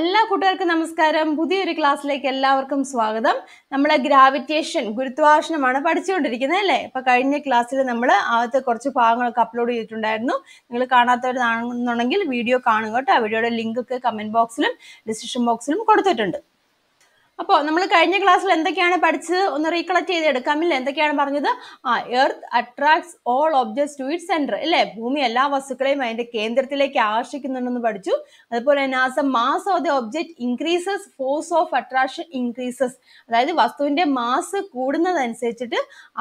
എല്ലാ കൂട്ടുകാർക്കും നമസ്കാരം പുതിയൊരു ക്ലാസ്സിലേക്ക് എല്ലാവർക്കും സ്വാഗതം നമ്മൾ ഗ്രാവിറ്റേഷൻ ഗുരുത്വാകർഷണമാണ് പഠിച്ചുകൊണ്ടിരിക്കുന്നത് അല്ലേ ഇപ്പൊ കഴിഞ്ഞ ക്ലാസ്സിൽ നമ്മൾ ആദ്യത്തെ കുറച്ച് ഭാഗങ്ങളൊക്കെ അപ്ലോഡ് ചെയ്തിട്ടുണ്ടായിരുന്നു നിങ്ങൾ കാണാത്തവരാണെന്നുണ്ടെങ്കിൽ വീഡിയോ കാണുക കേട്ടോ ആ വീഡിയോയുടെ ലിങ്ക് ഒക്കെ കമന്റ് ബോക്സിലും ഡിസ്ക്രിപ്ഷൻ ബോക്സിലും കൊടുത്തിട്ടുണ്ട് അപ്പോൾ നമ്മൾ കഴിഞ്ഞ ക്ലാസ്സിൽ എന്തൊക്കെയാണ് പഠിച്ചത് ഒന്ന് റീകളക്ട് എടുക്കാമില്ല എന്തൊക്കെയാണ് പറഞ്ഞത് ആ earth attracts all objects to it centre അല്ലേ ഭൂമി എല്ലാ വസ്തുക്കളെയും അതിൻ്റെ കേന്ദ്രത്തിലേക്ക് ആകർഷിക്കുന്നുണ്ടെന്ന് പഠിച്ചു അതുപോലെ തന്നെ as a mass of the object increases force of attraction increases അതായത് വസ്തുവിന്റെ മാസ് കൂടുന്നതനുസരിച്ചിട്ട്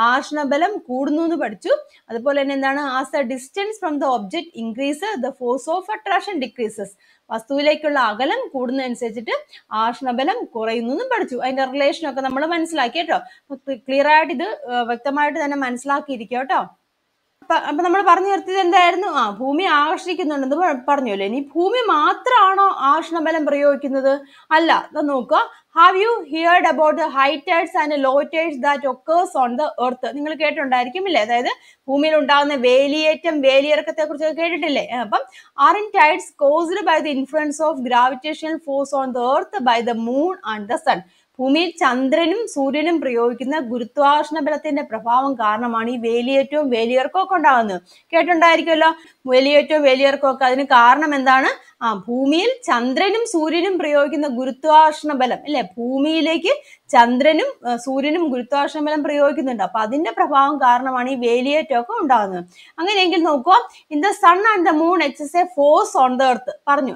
ആകർഷണബലം കൂടുന്നു എന്ന് പഠിച്ചു അതുപോലെ തന്നെ എന്താണ് as a distance from the object increase the force of attraction decreases വസ്തുവിലേക്കുള്ള അകലം കൂടുന്നതനുസരിച്ചിട്ട് ആഷ്ണബലം കുറയുന്നു എന്നും പഠിച്ചു അതിന്റെ റിലേഷൻ ഒക്കെ നമ്മൾ മനസ്സിലാക്കി കേട്ടോ ക്ലിയർ ആയിട്ട് ഇത് വ്യക്തമായിട്ട് തന്നെ മനസ്സിലാക്കിയിരിക്കുക കേട്ടോ അപ്പൊ നമ്മൾ പറഞ്ഞു നിർത്തിയത് എന്തായിരുന്നു ആ ഭൂമി ആകർഷിക്കുന്നുണ്ടെന്ന് പറഞ്ഞല്ലോ ഇനി ഭൂമി മാത്രമാണോ ആഷ്ണബലം പ്രയോഗിക്കുന്നത് അല്ല നോക്കുക have you heard about high tides and low tides that occurs on the earth നിങ്ങൾ കേട്ടിട്ടുണ്ടായിരിക്കും ഇല്ലേ അതായത് ഭൂമിയിൽ ഉണ്ടാകുന്ന വേലിയേറ്റം വേലിയിറക്കത്തെ കുറിച്ച് കേട്ടിട്ടില്ലേ അപ്പം are in tides caused by the influence of gravitational force on the earth by the moon and the sun ഭൂമിയിൽ ചന്ദ്രനും സൂര്യനും പ്രയോഗിക്കുന്ന ഗുരുത്വാകർഷണ ബലത്തിന്റെ പ്രഭാവം കാരണമാണ് ഈ വേലിയേറ്റവും വേലിയർക്കും ഒക്കെ ഉണ്ടാകുന്നത് കേട്ടിട്ടുണ്ടായിരിക്കുമല്ലോ വേലിയേറ്റവും വേലിയർക്കും ഒക്കെ അതിന് കാരണം എന്താണ് ആ ഭൂമിയിൽ ചന്ദ്രനും സൂര്യനും പ്രയോഗിക്കുന്ന ഗുരുത്വാകർഷണ ബലം അല്ലെ ഭൂമിയിലേക്ക് ചന്ദ്രനും സൂര്യനും ഗുരുത്വാകർഷണ ബലം പ്രയോഗിക്കുന്നുണ്ട് അപ്പൊ അതിന്റെ പ്രഭാവം കാരണമാണ് ഈ വേലിയേറ്റമൊക്കെ ഉണ്ടാകുന്നത് അങ്ങനെയെങ്കിൽ നോക്കുക in the sun and the moon എക്സസ് a force on the earth പറഞ്ഞു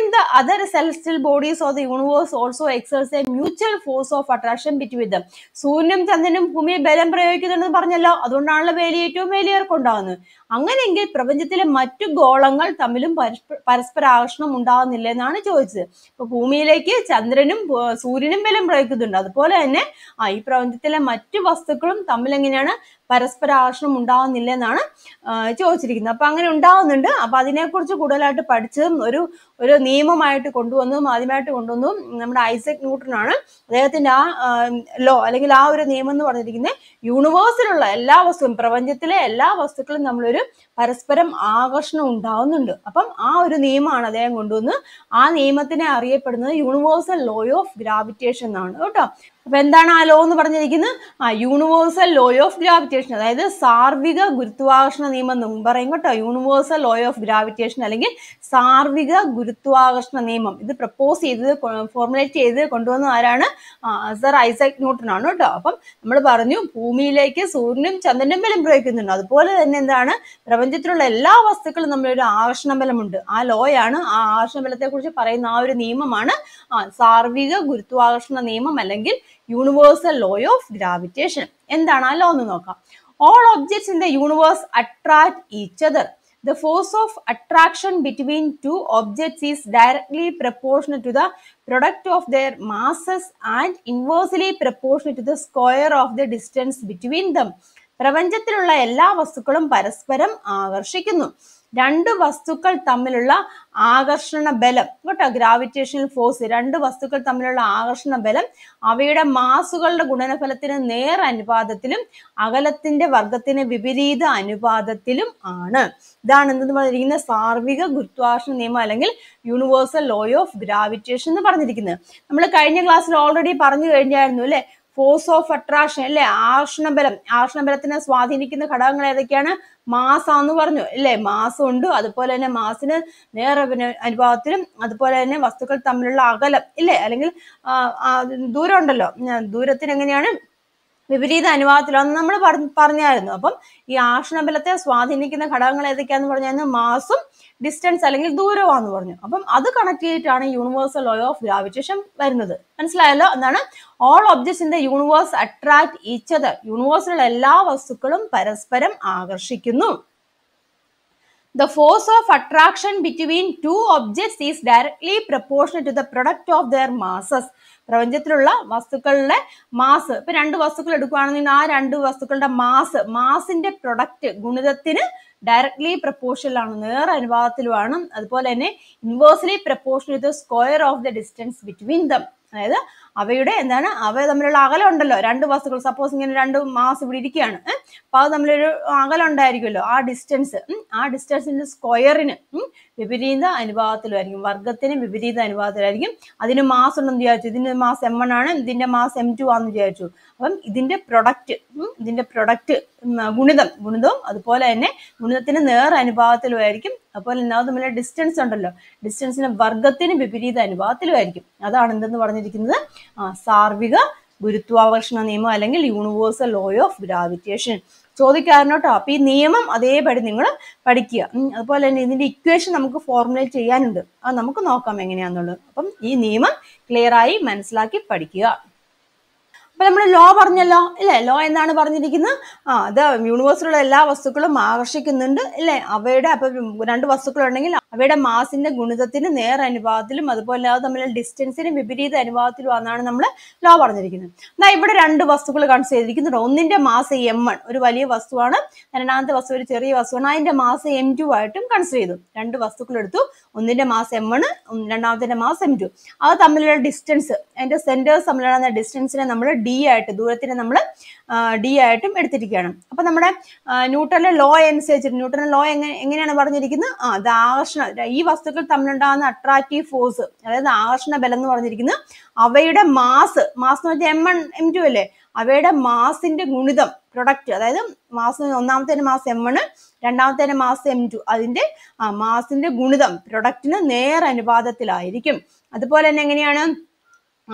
in the other celestial bodies of the universe also exerts a mutual force of attraction bit with സൂര്യനും ചന്ദ്രനും ഭൂമിയിൽ ബലം പ്രയോഗിക്കുന്നുണ്ടെന്ന് പറഞ്ഞല്ലോ അതുകൊണ്ടാണല്ലോ വേലിയേറ്റവും വേലിയേർക്കുണ്ടാകുന്നത് അങ്ങനെയെങ്കിൽ പ്രപഞ്ചത്തിലെ മറ്റു ഗോളങ്ങൾ തമ്മിലും പരസ്പര ആകർഷണം ഉണ്ടാകുന്നില്ല എന്നാണ് ചോദിച്ചത് ഇപ്പൊ ഭൂമിയിലേക്ക് ചന്ദ്രനും സൂര്യനും ബലം പ്രയോഗിക്കുന്നുണ്ട് അതുപോലെ തന്നെ ആ ഈ പ്രപഞ്ചത്തിലെ മറ്റു വസ്തുക്കളും തമ്മിൽ എങ്ങനെയാണ് പരസ്പരാശ്രമം ഉണ്ടാവുന്നില്ല എന്നാണ് ചോദിച്ചിരിക്കുന്നത് അപ്പൊ അങ്ങനെ ഉണ്ടാവുന്നുണ്ട് അപ്പൊ അതിനെക്കുറിച്ച് കൂടുതലായിട്ട് പഠിച്ചതും ഒരു ഒരു നിയമമായിട്ട് കൊണ്ടുവന്നതും ആദ്യമായിട്ട് കൊണ്ടുവന്നതും നമ്മുടെ ഐസക് ന്യൂട്ടനാണ് അദ്ദേഹത്തിന്റെ ആ ലോ അല്ലെങ്കിൽ ആ ഒരു നിയമം എന്ന് പറഞ്ഞിരിക്കുന്നത് യൂണിവേഴ്സിലുള്ള എല്ലാ വസ്തുവും പ്രപഞ്ചത്തിലെ എല്ലാ വസ്തുക്കളും നമ്മളൊരു പരസ്പരം ആകർഷണം ഉണ്ടാവുന്നുണ്ട് അപ്പം ആ ഒരു നിയമമാണ് അദ്ദേഹം കൊണ്ടുവന്ന് ആ നിയമത്തിനെ അറിയപ്പെടുന്നത് യൂണിവേഴ്സൽ ലോ ഓഫ് ഗ്രാവിറ്റേഷൻ എന്നാണ് കേട്ടോ അപ്പൊ എന്താണ് ആ ലോ എന്ന് പറഞ്ഞിരിക്കുന്നത് ആ യൂണിവേഴ്സൽ ലോ ഓഫ് ഗ്രാവിറ്റേഷൻ അതായത് സാർവിക ഗുരുത്വാകർഷണ നിയമം എന്നും പറയും കേട്ടോ യൂണിവേഴ്സൽ ലോ ഓഫ് ഗ്രാവിറ്റേഷൻ അല്ലെങ്കിൽ സാർവിക ഗുരുത്വാകർഷണ നിയമം ഇത് പ്രപ്പോസ് ചെയ്തത് ഫോർമുലേറ്റ് ചെയ്ത് കൊണ്ടുവന്ന ആരാണ് സർ ഐസക് ന്യൂട്ടൺ ആണ് കേട്ടോ അപ്പം നമ്മൾ പറഞ്ഞു ഭൂമിയിലേക്ക് സൂര്യനും ചന്ദ്രനും ബലം പ്രയോഗിക്കുന്നുണ്ട് അതുപോലെ തന്നെ എന്താണ് പ്രപഞ്ച പ്രപഞ്ചത്തിലുള്ള എല്ലാ വസ്തുക്കളും നമ്മളൊരു ആകർഷണബലമുണ്ട് ആ ലോയാണ് ആ ആകർഷണബലത്തെ കുറിച്ച് പറയുന്ന ആ ഒരു നിയമമാണ് ആ സാർവിക ഗുരുത്വാകർഷണ നിയമം അല്ലെങ്കിൽ യൂണിവേഴ്സൽ ലോ ഓഫ് ഗ്രാവിറ്റേഷൻ എന്താണ് ആ ലോ എന്ന് നോക്കാം all objects in the universe attract each other the force of attraction between two objects is directly proportional to the product of their masses and inversely proportional to the square of the distance between them. പ്രപഞ്ചത്തിലുള്ള എല്ലാ വസ്തുക്കളും പരസ്പരം ആകർഷിക്കുന്നു രണ്ട് വസ്തുക്കൾ തമ്മിലുള്ള ആകർഷണ ബലം കേട്ടോ ഗ്രാവിറ്റേഷണൽ ഫോഴ്സ് രണ്ട് വസ്തുക്കൾ തമ്മിലുള്ള ആകർഷണ ബലം അവയുടെ മാസുകളുടെ ഗുണനഫലത്തിന് നേർ അനുപാതത്തിലും അകലത്തിന്റെ വർഗത്തിന് വിപരീത അനുപാതത്തിലും ആണ് ഇതാണ് എന്തെന്ന് പറഞ്ഞിരിക്കുന്ന സാർവിക ഗുരുത്വാകർഷണ നിയമം അല്ലെങ്കിൽ യൂണിവേഴ്സൽ ലോ ഓഫ് ഗ്രാവിറ്റേഷൻ എന്ന് പറഞ്ഞിരിക്കുന്നത് നമ്മൾ കഴിഞ്ഞ ക്ലാസ്സിൽ ഓൾറെഡി പറഞ്ഞു കഴിഞ്ഞായിരുന്നു അല്ലെ ഫോഴ്സ് ഓഫ് അട്രാക്ഷൻ അല്ലെ ആർഷണബലം ആർഷണബലത്തിനെ സ്വാധീനിക്കുന്ന ഘടകങ്ങൾ ഏതൊക്കെയാണ് മാസാന്ന് പറഞ്ഞു അല്ലെ മാസം ഉണ്ട് അതുപോലെ തന്നെ മാസിന് നേർ അനുഭവത്തിലും അതുപോലെ തന്നെ വസ്തുക്കൾ തമ്മിലുള്ള അകലം ഇല്ലേ അല്ലെങ്കിൽ ദൂരം ഉണ്ടല്ലോ ദൂരത്തിന് എങ്ങനെയാണ് വിപരീത അനുവാദത്തിലാണ് നമ്മൾ പറഞ്ഞായിരുന്നു അപ്പം ഈ ആഷ്ണബലത്തെ സ്വാധീനിക്കുന്ന ഘടകങ്ങൾ ഏതൊക്കെയാന്ന് പറഞ്ഞാൽ മാസും ഡിസ്റ്റൻസ് അല്ലെങ്കിൽ ദൂരമാന്ന് പറഞ്ഞു അപ്പം അത് കണക്ട് ചെയ്തിട്ടാണ് യൂണിവേഴ്സൽ ലോ ഓഫ് ഗ്രാവിറ്റേഷൻ വരുന്നത് മനസ്സിലായല്ലോ എന്താണ് all objects in the universe attract each other യൂണിവേഴ്സിലുള്ള എല്ലാ വസ്തുക്കളും പരസ്പരം ആകർഷിക്കുന്നു the force of attraction between two objects is directly proportional to the product of their masses പ്രപഞ്ചത്തിലുള്ള വസ്തുക്കളുടെ മാസ് ഇപ്പൊ രണ്ട് വസ്തുക്കൾ എടുക്കുകയാണെന്നുണ്ടെങ്കിൽ ആ രണ്ട് വസ്തുക്കളുടെ മാസ് മാസിന്റെ പ്രൊഡക്റ്റ് ഗുണിതത്തിന് ഡയറക്ട്ലി പ്രപ്പോർഷനിലാണ് നേർ അനുപാതത്തിലുമാണ് അതുപോലെ തന്നെ inversely proportion to square of the distance between them അതായത് അവയുടെ എന്താണ് അവ തമ്മിലുള്ള അകലം ഉണ്ടല്ലോ രണ്ട് വസ്തുക്കൾ സപ്പോസ് ഇങ്ങനെ രണ്ട് മാസ് ഇവിടെ ഇരിക്കുകയാണ് അപ്പോൾ അത് തമ്മിലൊരു അകലം ഉണ്ടായിരിക്കുമല്ലോ ആ ഡിസ്റ്റൻസ് ആ ഡിസ്റ്റൻസിന്റെ സ്ക്വയറിന് വിപരീത അനുപാതത്തിലായിരിക്കും വർഗത്തിന് വിപരീത അനുപാതത്തിലായിരിക്കും അതിന് മാസ് ഉണ്ടെന്ന് വിചാരിച്ചു ഇതിന്റെ മാസ് എം വൺ ആണ് ഇതിന്റെ മാസ് എം ടു ആണെന്ന് വിചാരിച്ചു അപ്പം ഇതിന്റെ പ്രൊഡക്റ്റ് ഇതിന്റെ പ്രൊഡക്റ്റ് ഗുണിതം ഗുണിതവും അതുപോലെ തന്നെ ഗുണിതത്തിന് നേർ അനുപാതത്തിലുമായിരിക്കും അതുപോലെ അത് തമ്മിലുള്ള ഡിസ്റ്റൻസ് ഉണ്ടല്ലോ ഡിസ്റ്റൻസിന് വർഗത്തിന് വിപരീത അനുപാതത്തിലുമായിരിക്കും അതാണ് എന്തെന്ന് പറഞ്ഞിരിക്കുന്നത് സാർവിക ഗുരുത്വാകർഷണ നിയമം അല്ലെങ്കിൽ യൂണിവേഴ്സൽ ലോ ഓഫ് ഗ്രാവിറ്റേഷൻ ചോദിക്കാറുണ്ട് അപ്പൊ ഈ നിയമം അതേപടി നിങ്ങൾ പഠിക്കുക അതുപോലെ തന്നെ ഇതിന്റെ ഇക്വേഷൻ നമുക്ക് ഫോർമുലേറ്റ് ചെയ്യാനുണ്ട് അത് നമുക്ക് നോക്കാം എങ്ങനെയാണെന്നുള്ളത് അപ്പം ഈ നിയമം ക്ലിയർ ആയി മനസ്സിലാക്കി പഠിക്കുക അപ്പൊ നമ്മൾ ലോ പറഞ്ഞല്ലോ അല്ലെ ലോ എന്നാണ് പറഞ്ഞിരിക്കുന്നത് ആ അത് യൂണിവേഴ്സിലുള്ള എല്ലാ വസ്തുക്കളും ആകർഷിക്കുന്നുണ്ട് അല്ലെ അവയുടെ അപ്പൊ രണ്ട് വസ്തുക്കളുണ്ടെങ്കിൽ അവയുടെ മാസിന്റെ ഗുണിതത്തിന് നേർ അനുപാതത്തിലും അതുപോലെ അത് തമ്മിലുള്ള ഡിസ്റ്റൻസിന് വിപരീത അനുപാതത്തിലും ആണെന്നാണ് നമ്മൾ ലോ പറഞ്ഞിരിക്കുന്നത് എന്നാൽ ഇവിടെ രണ്ട് വസ്തുക്കൾ കൺസിഡർ ചെയ്തിരിക്കുന്നുണ്ട് ഒന്നിന്റെ മാസ് എം വൺ ഒരു വലിയ വസ്തുവാണ് രണ്ടാമത്തെ വസ്തു ഒരു ചെറിയ വസ്തുവാണ് അതിന്റെ മാസ് എം ടു ആയിട്ടും കൺസിഡർ ചെയ്തു രണ്ട് വസ്തുക്കൾ എടുത്തു ഒന്നിന്റെ മാസ് എം വൺ രണ്ടാമത്തിന്റെ മാസ് എം ടു അത് തമ്മിലുള്ള ഡിസ്റ്റൻസ് അതിന്റെ സെന്റേഴ്സ് തമ്മിലുള്ള ഡിസ്റ്റൻസിനെ നമ്മൾ ഡി ആയിട്ട് ദൂരത്തിനെ നമ്മൾ ഡി ആയിട്ടും എടുത്തിരിക്കുകയാണ് അപ്പം നമ്മുടെ ന്യൂട്ടന്റെ ലോ അനുസരിച്ച് ന്യൂട്ടന്റെ ലോ എങ്ങനെയാണ് പറഞ്ഞിരിക്കുന്നത് ആ അത് ആകർഷണ ഈ വസ്തുക്കൾ തമ്മിലുണ്ടാകുന്ന അട്രാക്റ്റീവ് ഫോഴ്സ് അതായത് ആകർഷണ ബലം എന്ന് പറഞ്ഞിരിക്കുന്നത് അവയുടെ മാസ് മാസ് എന്ന് വെച്ചാൽ എം വൺ എം ടു അല്ലേ അവയുടെ മാസിന്റെ ഗുണിതം പ്രൊഡക്റ്റ് അതായത് മാസ് ഒന്നാമത്തെ മാസ് എം വണ് രണ്ടാമത്തെ മാസ് എം ടു അതിന്റെ മാസിന്റെ ഗുണിതം പ്രൊഡക്റ്റിന് നേർ അനുപാതത്തിലായിരിക്കും അതുപോലെ തന്നെ എങ്ങനെയാണ്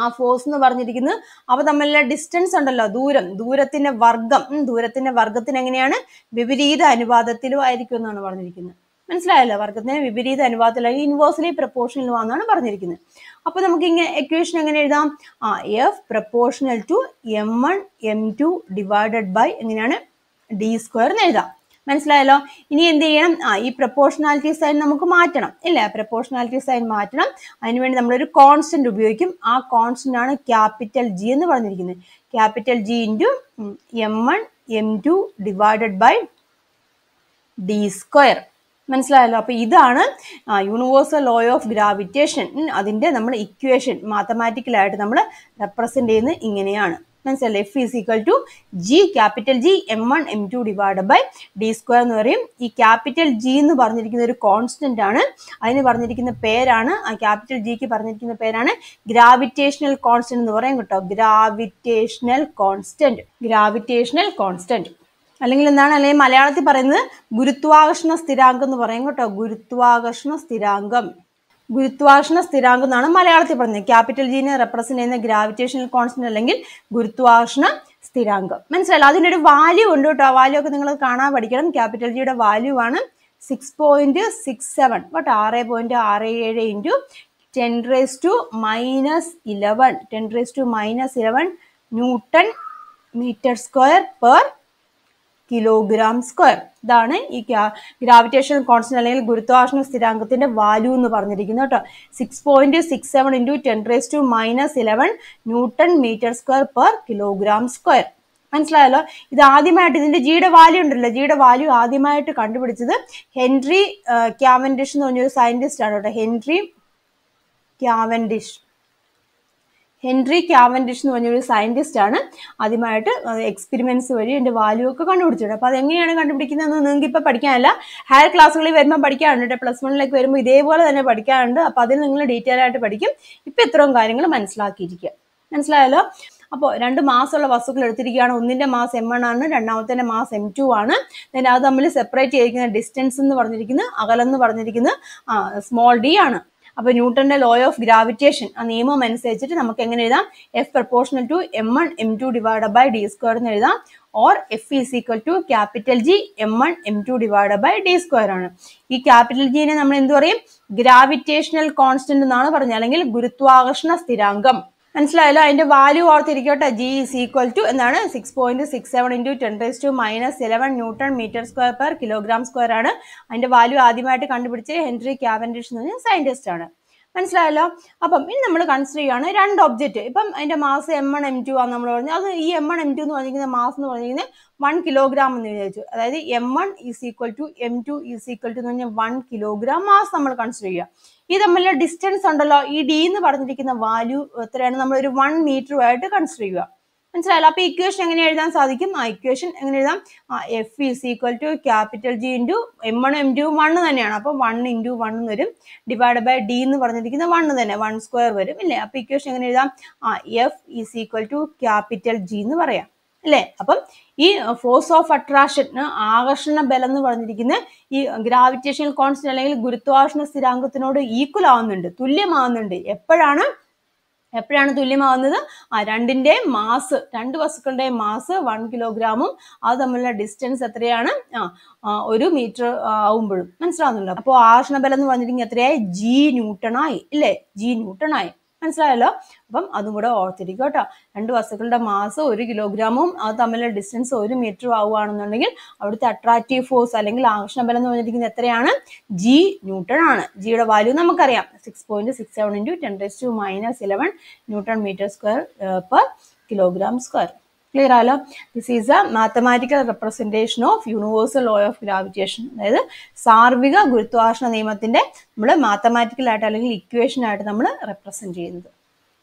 ആ ഫോഴ്സ് എന്ന് പറഞ്ഞിരിക്കുന്നത് അപ്പൊ തമ്മിലുള്ള ഡിസ്റ്റൻസ് ഉണ്ടല്ലോ ദൂരം ദൂരത്തിന്റെ വർഗം ദൂരത്തിന്റെ വർഗത്തിന് എങ്ങനെയാണ് വിപരീത അനുപാതത്തിലും ആയിരിക്കും എന്നാണ് പറഞ്ഞിരിക്കുന്നത് മനസ്സിലായല്ലോ വർഗത്തിന് വിപരീത അനുപാതത്തിലായി ഇൻവേഴ്സ്ലി പ്രപ്പോർഷനിലും ആണെന്നാണ് പറഞ്ഞിരിക്കുന്നത് അപ്പൊ നമുക്ക് ഇങ്ങനെ എക്വേഷൻ എങ്ങനെ എഴുതാം ആ F proportional to M one M two divided by എങ്ങനെയാണ് ഡി സ്ക്വയർ എന്ന് എഴുതാം മനസ്സിലായല്ലോ ഇനി എന്ത് ചെയ്യണം ആ ഈ പ്രപ്പോർഷണാലിറ്റി സൈൻ നമുക്ക് മാറ്റണം ഇല്ല പ്രപ്പോർഷണാലിറ്റി സൈൻ മാറ്റണം അതിനുവേണ്ടി നമ്മളൊരു കോൺസ്റ്റന്റ് ഉപയോഗിക്കും ആ കോൺസ്റ്റന്റ് ആണ് ക്യാപിറ്റൽ ജി എന്ന് പറഞ്ഞിരിക്കുന്നത് capital G into M one M two divided by D square മനസ്സിലായല്ലോ അപ്പോൾ ഇതാണ് യൂണിവേഴ്സൽ ലോ ഓഫ് ഗ്രാവിറ്റേഷൻ അതിൻ്റെ നമ്മൾ ഇക്വേഷൻ മാത്തമാറ്റിക്കലായിട്ട് നമ്മൾ റെപ്രസെന്റ് ചെയ്യുന്നത് ഇങ്ങനെയാണ് മനസ്സിലെ F is equal to G capital G M one M two divide by D square എന്ന് പറയും ഈ ക്യാപിറ്റൽ ജി എന്ന് പറഞ്ഞിരിക്കുന്ന ഒരു കോൺസ്റ്റന്റ് ആണ് അതിന് പറഞ്ഞിരിക്കുന്ന പേരാണ് ആ ക്യാപിറ്റൽ ജിക്ക് പറഞ്ഞിരിക്കുന്ന പേരാണ് ഗ്രാവിറ്റേഷണൽ കോൺസ്റ്റന്റ് എന്ന് പറയും കേട്ടോ ഗ്രാവിറ്റേഷണൽ കോൺസ്റ്റന്റ് ഗ്രാവിറ്റേഷണൽ കോൺസ്റ്റന്റ് അല്ലെങ്കിൽ എന്താണ് അല്ലെങ്കിൽ മലയാളത്തിൽ പറയുന്നത് ഗുരുത്വാകർഷണ സ്ഥിരാങ്കം എന്ന് പറയും കേട്ടോ ഗുരുത്വാകർഷണ സ്ഥിരാങ്കം ഗുരുത്വാകർഷണ സ്ഥിരാങ്കം എന്നാണ് മലയാളത്തിൽ പറഞ്ഞത് ക്യാപിറ്റൽ ജീനെ റെപ്രസെന്റ് ചെയ്യുന്ന ഗ്രാവിറ്റേഷണൽ കോൺസ്റ്റന്റ് അല്ലെങ്കിൽ ഗുരുത്വാകർഷണ സ്ഥിരാങ്കം മനസ്സിലായില്ല അതിൻ്റെ ഒരു വാല്യൂ ഉണ്ട് കേട്ടോ ആ വാല്യൂ ഒക്കെ നിങ്ങൾ കാണാൻ പഠിക്കണം ക്യാപിറ്റൽ ജിയുടെ വാല്യൂ ആണ് six point six seven but ആറ് പോയിന്റ് ആറ് ഏഴ് into ten raise to minus eleven ten raise to minus eleven newton metre square per kilogram square ഇതാണ് ഈ ഗ്രാവിറ്റേഷൻ കോൺസ്റ്റന്റ് അല്ലെങ്കിൽ ഗുരുത്വാകർഷണ സ്ഥിരാങ്കത്തിന്റെ വാല്യൂ എന്ന് പറഞ്ഞിരിക്കുന്നത് കേട്ടോ six point six seven into ten raise to minus eleven newton metre square per kilogram square മനസ്സിലായല്ലോ ഇത് ആദ്യമായിട്ട് ഇതിന്റെ ജിയുടെ വാല്യൂ ഉണ്ടല്ലോ ജിയുടെ വാല്യൂ ആദ്യമായിട്ട് കണ്ടുപിടിച്ചത് ഹെൻറി ക്യാവൻഡിഷ് എന്ന് പറഞ്ഞൊരു സയന്റിസ്റ്റ് ആണ് കേട്ടോ ഹെൻറി ക്യാവൻഡിഷ് ഹെൻറി ക്യാവൻഡിഷ് എന്ന് പറഞ്ഞൊരു സയൻറ്റിസ്റ്റ് ആണ് ആദ്യമായിട്ട് എക്സ്പെരിമെന്റ്സ് വഴി എൻ്റെ വാല്യൂ ഒക്കെ കണ്ടുപിടിച്ചിട്ടുണ്ട് അപ്പോൾ അതെങ്ങനെയാണ് കണ്ടുപിടിക്കുന്നതെന്ന് നിങ്ങൾക്ക് ഇപ്പോൾ പഠിക്കാനല്ല ഹയർ ക്ലാസ്സുകളിൽ വരുമ്പോൾ പഠിക്കാനുണ്ട് കേട്ടോ പ്ലസ് വണ്ണിലേക്ക് വരുമ്പോൾ ഇതേപോലെ തന്നെ പഠിക്കാനുണ്ട് അപ്പോൾ അതിൽ നിങ്ങൾ ഡീറ്റെയിൽ ആയിട്ട് പഠിക്കും ഇപ്പോൾ ഇത്രയും കാര്യങ്ങൾ മനസ്സിലാക്കിയിരിക്കുക മനസ്സിലായല്ലോ അപ്പോൾ രണ്ട് മാസമുള്ള വസ്തുക്കൾ എടുത്തിരിക്കുകയാണ് ഒന്നിൻ്റെ മാസ് എം വൺ ആണ് രണ്ടാമത്തെ മാസ് എം ടു ആണ് അത് തമ്മിൽ സെപ്പറേറ്റ് ചെയ്തിരിക്കുന്ന ഡിസ്റ്റൻസ് എന്ന് പറഞ്ഞിരിക്കുന്നത് അകലെന്ന് പറഞ്ഞിരിക്കുന്നത് സ്മോൾ ഡി ആണ് അപ്പൊ ന്യൂട്ടന്റെ ലോ ഓഫ് ഗ്രാവിറ്റേഷൻ ആ നിയമം അനുസരിച്ചിട്ട് നമുക്ക് എങ്ങനെ എഴുതാം F proportional to M one M two divide by D square എന്ന് എഴുതാം or F is equal to capital G M one M two divide by D square ആണ് ഈ ക്യാപിറ്റൽ ജിനെ നമ്മൾ എന്ത് പറയും ഗ്രാവിറ്റേഷണൽ കോൺസ്റ്റന്റ് എന്നാണ് പറഞ്ഞത് അല്ലെങ്കിൽ ഗുരുത്വാകർഷണ സ്ഥിരാങ്കം മനസ്സിലായല്ലോ അതിൻ്റെ വാല്യൂ ഓർത്തിരിക്കട്ടെ ജി ഇസ് ഈക്വൽ ടു എന്താണ് six point six seven into ten plus two minus eleven newton metre square per kilogram square ആണ് അതിൻ്റെ വാല്യൂ ആദ്യമായിട്ട് കണ്ടുപിടിച്ച് ഹെൻറി ക്യാവൻഡിഷ് എന്ന് പറഞ്ഞ സയൻറ്റിസ്റ്റ് ആണ് മനസ്സിലായല്ലോ അപ്പം ഇനി നമ്മൾ കൺസിഡർ ചെയ്യുകയാണ് രണ്ട് ഒബ്ജക്റ്റ് ഇപ്പം അതിൻ്റെ mass M one M two ആണ് നമ്മൾ പറഞ്ഞത് അത് ഈ എം വൺ എം ടു എന്ന് പറഞ്ഞിരിക്കുന്ന മാസ് എന്ന് പറഞ്ഞിരിക്കുന്നത് വൺ കിലോഗ്രാം എന്ന് വിചാരിച്ചു അതായത് M one is equal to M two is equal to എന്ന് പറഞ്ഞാൽ വൺ കിലോഗ്രാം മാസ് നമ്മൾ കൺസിഡർ ചെയ്യുക ഈ തമ്മിലുള്ള ഡിസ്റ്റൻസ് ഉണ്ടല്ലോ ഈ ഡി എന്ന് പറഞ്ഞിരിക്കുന്ന വാല്യൂ എത്രയാണ് നമ്മൾ ഒരു വൺ ആയിട്ട് കൺസിഡർ ചെയ്യുക മനസ്സിലായാലോ അപ്പൊ ഇക്വേഷൻ എങ്ങനെ എഴുതാൻ സാധിക്കും ആ ഇക്വേഷൻ എങ്ങനെ എഴുതാം F is equal to capital G into M one M two one തന്നെയാണ് അപ്പോൾ വൺ ഇൻറ്റു വൺ വരും ഡിവൈഡ് ബൈ ഡി എന്ന് പറഞ്ഞിരിക്കുന്ന വൺ തന്നെ വൺ സ്ക്വയർ വരും ഇല്ലേ അപ്പൊ ഇക്വേഷൻ എങ്ങനെ എഴുതാം F is equal to capital G എന്ന് പറയാം അല്ലേ അപ്പം ഈ ഫോഴ്സ് ഓഫ് അട്രാക്ഷൻ ആകർഷണ ബലം എന്ന് പറഞ്ഞിരിക്കുന്ന ഈ ഗ്രാവിറ്റേഷണൽ കോൺസ്റ്റന്റ് അല്ലെങ്കിൽ ഗുരുത്വാകർഷണ സ്ഥിരാങ്കത്തിനോട് ഈക്വൽ ആവുന്നുണ്ട് തുല്യമാവുന്നുണ്ട് എപ്പോഴാണ് എപ്പോഴാണ് തുല്യമാവുന്നത് ആ രണ്ടിൻ്റെ മാസ് രണ്ട് വസ്തുക്കളുടെയും മാസ് വൺ കിലോഗ്രാമും അത് തമ്മിലുള്ള ഡിസ്റ്റൻസ് എത്രയാണ് ആ ഒരു മീറ്റർ ആവുമ്പോഴും മനസ്സിലാവുന്നുണ്ടോ അപ്പോൾ ആകർഷണ ബലം എന്ന് പറഞ്ഞിട്ടുണ്ടെങ്കിൽ എത്രയായി ജി ന്യൂട്ടണായി ഇല്ലേ ജി ന്യൂട്ടണായി മനസ്സിലായല്ലോ അപ്പം അതും കൂടെ ഓർത്തിരിക്കും കേട്ടോ രണ്ട് വസ്തുക്കളുടെ മാസ് ഒരു കിലോഗ്രാമും അത് തമ്മിലുള്ള ഡിസ്റ്റൻസ് ഒരു മീറ്റർ ആവുകയാണെന്നുണ്ടെങ്കിൽ അവിടുത്തെ അട്രാക്റ്റീവ് ഫോഴ്സ് അല്ലെങ്കിൽ ആകർഷണബലം എന്ന് പറഞ്ഞിരിക്കുന്നത് എത്രയാണ് ജി ന്യൂട്ടൺ ആണ് ജിയുടെ വാല്യൂ നമുക്കറിയാം six point six seven into ten two minus eleven newton metre square per kilogram square clear ആലോ this is a mathematical representation of universal law of gravitation അതായത് സാർവിക ഗുരുത്വാകർഷണ നിയമത്തിന്റെ നമ്മൾ മാത്തമാറ്റിക്കൽ ആയിട്ട് അല്ലെങ്കിൽ ഇക്വേഷൻ ആയിട്ട് നമ്മൾ റെപ്രസെന്റ് ചെയ്യുന്നത്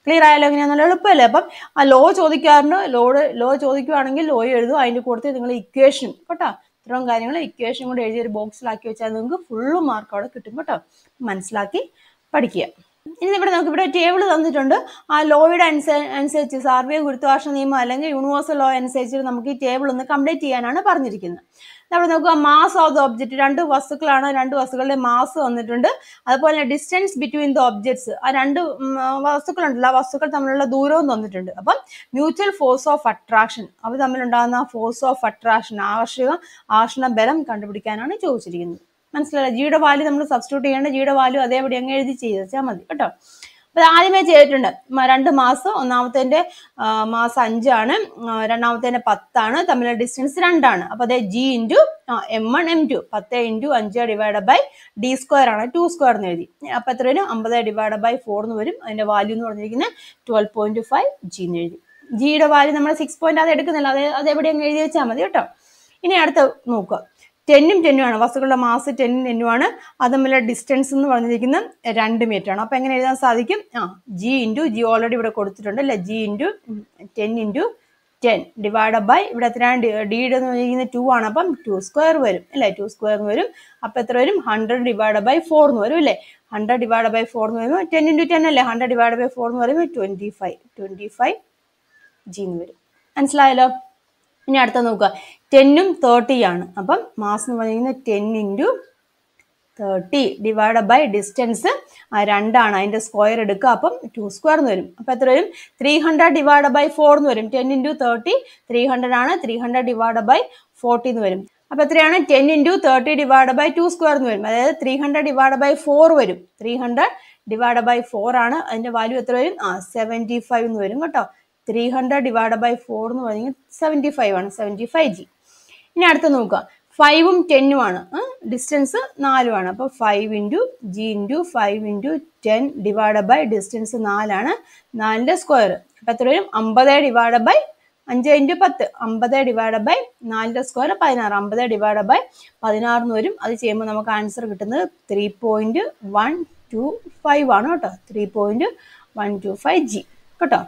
ക്ലിയർ ആയാലോ നല്ല എളുപ്പമല്ലേ അപ്പം ആ ലോ ചോദിക്കാറുണ്ട് ലോഡ് ലോ ചോദിക്കുവാണെങ്കിൽ ലോ എഴുതും അതിൻ്റെ കൂടുതൽ നിങ്ങൾ ഇക്വേഷൻ കേട്ടോ ഇത്രയും കാര്യങ്ങൾ ഇക്വേഷൻ കൂടെ എഴുതിയൊരു ബോക്സിലാക്കി വെച്ചാൽ നിങ്ങൾക്ക് ഫുള്ള് മാർക്ക് അവിടെ കിട്ടും കേട്ടോ മനസ്സിലാക്കി പഠിക്കുക ഇനി ഇവിടെ നമുക്ക് ഇവിടെ ടേബിൾ തന്നിട്ടുണ്ട് ആ ലോയുടെ അനുസരിച്ച് സർവേ ഗുരുത്വാകർഷ നിയമം അല്ലെങ്കിൽ യൂണിവേഴ്സൽ ലോ അനുസരിച്ച് നമുക്ക് ഈ ടേബിൾ ഒന്ന് കംപ്ലീറ്റ് ചെയ്യാനാണ് പറഞ്ഞിരിക്കുന്നത് നമ്മൾ നോക്കുക മാസ് ഓഫ് ദ ഒബ്ജക്റ്റ് രണ്ട് വസ്തുക്കളാണ് രണ്ട് വസ്തുക്കളുടെ മാസ് വന്നിട്ടുണ്ട് അതുപോലെ തന്നെ ഡിസ്റ്റൻസ് ബിറ്റ്വീൻ ദ ഒബ്ജക്ട്സ് ആ രണ്ട് വസ്തുക്കളുണ്ടല്ലോ ആ വസ്തുക്കൾ തമ്മിലുള്ള ദൂരവും തന്നിട്ടുണ്ട് അപ്പം മ്യൂച്വൽ ഫോഴ്സ് ഓഫ് അട്രാക്ഷൻ അവർ തമ്മിലുണ്ടാകുന്ന ഫോഴ്സ് ഓഫ് അട്രാക്ഷൻ ആകർഷിക ആകർഷണ ബലം കണ്ടുപിടിക്കാനാണ് ചോദിച്ചിരിക്കുന്നത് മനസ്സിലായി ജിയുടെ വാല്യൂ നമ്മൾ സബ്സ്റ്റിറ്റ്യൂട്ട് ചെയ്യേണ്ട ജിയുടെ വാല്യൂ അതേപടി അങ്ങ് എഴുതി ചെയ്തുവെച്ചാൽ മതി കേട്ടോ അപ്പോൾ ആദ്യമേ ചെയ്തിട്ടുണ്ട് രണ്ട് മാസം ഒന്നാമത്തേൻ്റെ മാസം അഞ്ചാണ് രണ്ടാമത്തേൻ്റെ പത്താണ് തമ്മിലുള്ള ഡിസ്റ്റൻസ് രണ്ടാണ് അപ്പോൾ അതേ G into M one M two പത്ത് ഇൻറ്റു അഞ്ച് ഡിവൈഡ് ബൈ ഡി സ്ക്വയർ ആണ് ടു സ്ക്വയർ എന്ന് എഴുതി അപ്പോൾ എത്ര വരും അമ്പത് ഡിവൈഡ് ബൈ ഫോർ എന്ന് വരും അതിൻ്റെ വാല്യൂ എന്ന് പറഞ്ഞിരിക്കുന്നത് ട്വൽവ് പോയിന്റ് ഫൈവ് ജി എന്ന് എഴുതി ജിയുടെ വാല്യൂ നമ്മൾ സിക്സ് പോയിന്റ് അത് എടുക്കുന്നില്ല അത് അതെവിടെ അങ്ങ് എഴുതി വെച്ചാൽ മതി കേട്ടോ ഇനി അടുത്ത നോക്കുക ടെന്നും ടെന്നുമാണ് വസ്തുക്കളുടെ മാസ് ടെന്നും ടെന്നുമാണ് അത് തമ്മിലുള്ള ഡിസ്റ്റൻസ് എന്ന് പറഞ്ഞിരിക്കുന്നത് രണ്ട് മീറ്റർ ആണ് അപ്പോൾ എങ്ങനെ എഴുതാൻ സാധിക്കും ആ ജി ഇൻറ്റു ജി ഓൾറെഡി ഇവിടെ കൊടുത്തിട്ടുണ്ട് അല്ലേ G into ten into ten divide by ഇവിടെ എത്രയാണ് ഡിയുടെ എന്ന് പറഞ്ഞിരിക്കുന്നത് ടു ആണ് അപ്പം ടു സ്ക്വയർ വരും അല്ലേ ടു സ്ക്വയർ എന്ന് വരും അപ്പം എത്ര വരും ഹൺഡ്രഡ് ഡിവൈഡ് ബൈ ഫോർ എന്ന് വരും അല്ലേ ഹൺഡ്രഡ് ഡിവൈഡ് ബൈ ഫോർ എന്ന് പറയുമ്പോൾ ടെൻ ഇൻറ്റു ടെൻ അല്ലേ ഹൺഡ്രഡ് ഡിവൈഡ് ബൈ ഫോർ എന്ന് പറയുമ്പോൾ twenty five twenty five G എന്ന് വരും മനസ്സിലായല്ലോ ഇനി അടുത്ത നോക്കുക ടെന്നും തേർട്ടിയാണ് അപ്പം മാസ് എന്ന് പറഞ്ഞിരിക്കുന്നത് ten into thirty divide by distance രണ്ടാണ് അതിൻ്റെ സ്ക്വയർ എടുക്കുക അപ്പം ടു സ്ക്വയർ എന്ന് വരും അപ്പം എത്ര വരും three hundred divide by four എന്ന് വരും ten into thirty three hundred ആണ് three hundred divide by forty എന്ന് വരും അപ്പം എത്രയാണ് ten into thirty divide by two square എന്ന് വരും അതായത് three hundred divide by four വരും three hundred divide by four ആണ് അതിൻ്റെ വാല്യൂ എത്ര വരും ആ സെവൻറ്റി ഫൈവ് എന്ന് വരും കേട്ടോ three hundred divide by four എന്ന് പറഞ്ഞാൽ സെവൻറ്റി ഫൈവ് ആണ് സെവൻറ്റി ഫൈവ് ജി ഇനി അടുത്ത് നോക്കുക ഫൈവും ടെന്നും ആണ് ഡിസ്റ്റൻസ് നാലും ആണ് അപ്പോൾ five into G into five into ten divide by distance നാലാണ് നാലിൻ്റെ സ്ക്വയർ അപ്പോൾ എത്ര വരും അമ്പത് ഡിവൈഡ് ബൈ അഞ്ച് ഇൻറ്റു പത്ത് അമ്പത് ഡിവൈഡ് ബൈ നാലിൻ്റെ സ്ക്വയർ പതിനാറ് അമ്പത് ഡിവൈഡ് ബൈ പതിനാറ് എന്ന് വരും അത് ചെയ്യുമ്പോൾ നമുക്ക് ആൻസർ കിട്ടുന്നത് three point one two five ആണ് കേട്ടോ three point one two five G കേട്ടോ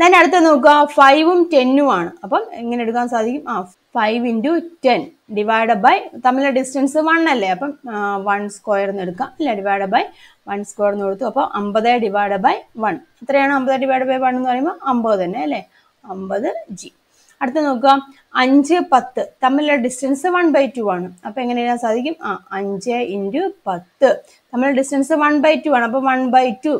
ഞാൻ അടുത്ത് നോക്കുക ഫൈവും ടെന്നും ആണ് അപ്പം എങ്ങനെ എടുക്കാൻ സാധിക്കും ആ five into ten divide by തമ്മിലെ ഡിസ്റ്റൻസ് വൺ അല്ലേ അപ്പം വൺ സ്ക്വയർ എന്ന് എടുക്കാം അല്ലെ ഡിവൈഡ് ബൈ വൺ സ്ക്വയർ എന്ന് കൊടുത്തു അപ്പോൾ അമ്പത് ഡിവൈഡ് ബൈ വൺ എത്രയാണ് അമ്പത് ഡിവൈഡ് ബൈ വൺ എന്ന് പറയുമ്പോൾ അമ്പത് തന്നെ അല്ലേ അമ്പത് ജി അടുത്ത് നോക്കുക അഞ്ച് പത്ത് തമ്മിലുള്ള ഡിസ്റ്റൻസ് വൺ ബൈ ടു ആണ് അപ്പം എങ്ങനെ എഴുതാൻ സാധിക്കും ആ അഞ്ച് ഇൻറ്റു പത്ത് തമ്മിലുള്ള ഡിസ്റ്റൻസ് വൺ ബൈ ടു ആണ് അപ്പം one by two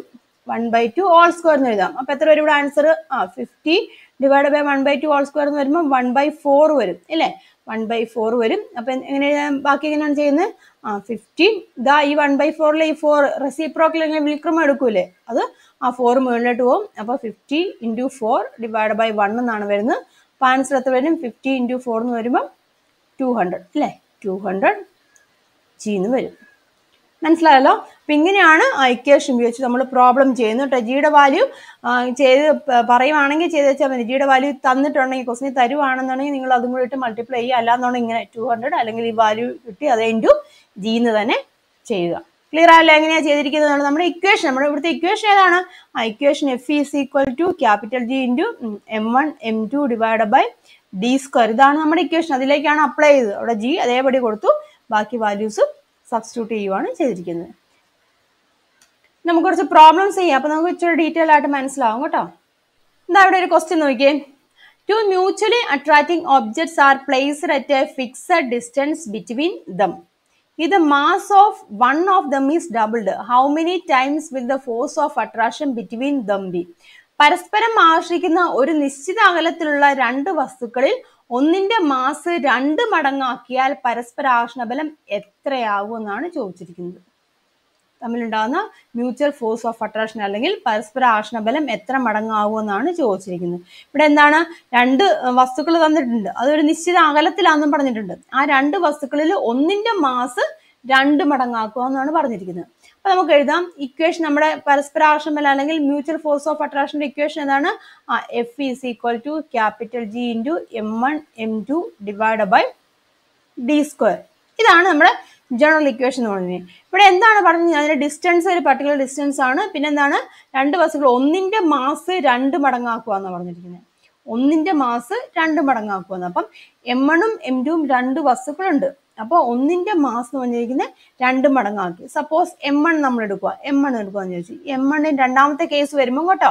one by two whole square എന്ന് എഴുതാം അപ്പൊ എത്ര വരും ഇവിടെ ആൻസർ ആ fifty divide by one by two whole square എന്ന് വരുമ്പോൾ വൺ ബൈ ഫോർ വരും ഇല്ലേ വൺ ബൈ ഫോർ വരും അപ്പൊ എങ്ങനെ ബാക്കി എങ്ങനെയാണ് ചെയ്യുന്നത് ആ ഫിഫ്റ്റി ഇതാ ഈ വൺ ബൈ ഫോറിൽ ഈ ഫോർ റെസിപ്രോക്കിൽ എങ്ങനെ വിൽക്രമം എടുക്കൂലേ അത് ആ ഫോർ മുകളിലോട്ട് പോകും അപ്പൊ fifty into four divide by one എന്നാണ് വരുന്നത് അപ്പൊ ആൻസർ എത്ര വരും ഫിഫ്റ്റി ഇൻറ്റു ഫോർ എന്ന് വരുമ്പോൾ ടു ഹൺഡ്രഡ് അല്ലേ ടു ഹൺഡ്രഡ് ജി എന്ന് വരും മനസ്സിലായല്ലോ അപ്പം ഇങ്ങനെയാണ് ഐക്യേഷൻ ഉപയോഗിച്ച് നമ്മൾ പ്രോബ്ലം ചെയ്യുന്നത് കേട്ടോ ജിയുടെ വാല്യൂ ചെയ്ത് പറയുവാണെങ്കിൽ ചെയ്ത് വെച്ചാൽ മതി ജിയുടെ വാല്യൂ തന്നിട്ടുണ്ടെങ്കിൽ ക്വസ്റ്റിന് തരുവാണെന്നുണ്ടെങ്കിൽ നിങ്ങൾ അതും കൂടി ഇട്ട് മൾട്ടിപ്ലൈ ചെയ്യുക അല്ലാന്നുണ്ടെങ്കിൽ ഇങ്ങനെ ടു ഹൺഡ്രഡ് അല്ലെങ്കിൽ ഈ വാല്യൂ കിട്ടി അത് ഇൻറ്റു ജിന്ന് തന്നെ ചെയ്യുക ക്ലിയർ ആയല്ലോ എങ്ങനെയാണ് ചെയ്തിരിക്കുന്നത് നമ്മുടെ ഇക്വേഷൻ നമ്മുടെ ഇവിടുത്തെ ഇക്വേഷൻ ഏതാണ് ആ equation F is equal to capital G into M one M two divide by D square ഇതാണ് നമ്മുടെ ഇക്വേഷൻ അതിലേക്കാണ് അപ്ലൈ ചെയ്തത് അവിടെ ജി അതേപടി കൊടുത്തു ബാക്കി വാല്യൂസും സബ്സ്റ്റിറ്റ്യൂട്ട് ചെയ്യുവാണ് ചെയ്തിരിക്കുന്നത് നമുക്ക് കുറച്ച് പ്രോബ്ലംസ് ചെയ്യാം അപ്പോൾ നമുക്ക് ഇച്ചിരി ഡീറ്റെയിൽ ആയിട്ട് മനസ്സിലാവും കേട്ടോ എന്താ ഇവിടെ ഒരു ക്വസ്റ്റ്യൻ നോക്കിയേ two mutually attracting objects are placed at a fixed distance between them ഇത് mass of one of them is doubled how many many times will the of attraction between them be പരസ്പരം ആകർഷിക്കുന്ന ഒരു നിശ്ചിത അകലത്തിലുള്ള രണ്ട് വസ്തുക്കളിൽ ഒന്നിന്റെ മാസ് രണ്ട് മടങ്ങാക്കിയാൽ പരസ്പര ആകർഷണബലം എത്രയാകും എന്നാണ് ചോദിച്ചിരിക്കുന്നത് തമ്മിലുണ്ടാകുന്ന മ്യൂച്വൽ ഫോഴ്സ് ഓഫ് അട്രാക്ഷൻ അല്ലെങ്കിൽ പരസ്പര ആകർഷണബലം എത്ര മടങ്ങാകും എന്നാണ് ചോദിച്ചിരിക്കുന്നത് ഇവിടെ എന്താണ് രണ്ട് വസ്തുക്കൾ തന്നിട്ടുണ്ട് അതൊരു നിശ്ചിത അകലത്തിലാണെന്നും പറഞ്ഞിട്ടുണ്ട് ആ രണ്ട് വസ്തുക്കളിൽ ഒന്നിന്റെ മാസ് രണ്ട് മടങ്ങാക്കുക എന്നാണ് പറഞ്ഞിരിക്കുന്നത് അപ്പൊ നമുക്ക് എഴുതാം ഇക്വേഷൻ നമ്മുടെ പരസ്പര പരസ്പരാകർഷമല്ല അല്ലെങ്കിൽ മ്യൂച്വൽ ഫോഴ്സ് ഓഫ് അട്രാക്ഷന്റെ ഇക്വേഷൻ ഏതാണ് ആ F is equal to capital G into M one M two divide by D square ഇതാണ് നമ്മുടെ ജനറൽ ഇക്വേഷൻ എന്ന് പറഞ്ഞത് ഇവിടെ എന്താണ് പറഞ്ഞത് അതിന്റെ ഡിസ്റ്റൻസ് ഒരു പർട്ടിക്കുലർ ഡിസ്റ്റൻസ് ആണ് പിന്നെ എന്താണ് രണ്ട് വസ്തുക്കൾ ഒന്നിന്റെ മാസ് രണ്ട് മടങ്ങാക്കുക എന്ന് പറഞ്ഞിരിക്കുന്നത് ഒന്നിന്റെ മാസ് രണ്ട് മടങ്ങാക്കുക അപ്പം എം വണ്ണും എം ടുവും രണ്ട് വസ്തുക്കളുണ്ട് അപ്പോൾ ഒന്നിൻ്റെ മാസ് എന്ന് പറഞ്ഞിരിക്കുന്നത് രണ്ട് മടങ്ങാക്കി സപ്പോസ് എം എണ് നമ്മൾ എടുക്കുക എം എൺ എടുക്കുകയെന്ന് ചോദിച്ചു എം എണ്ണിന് രണ്ടാമത്തെ കേസ് വരുമ്പോൾ കേട്ടോ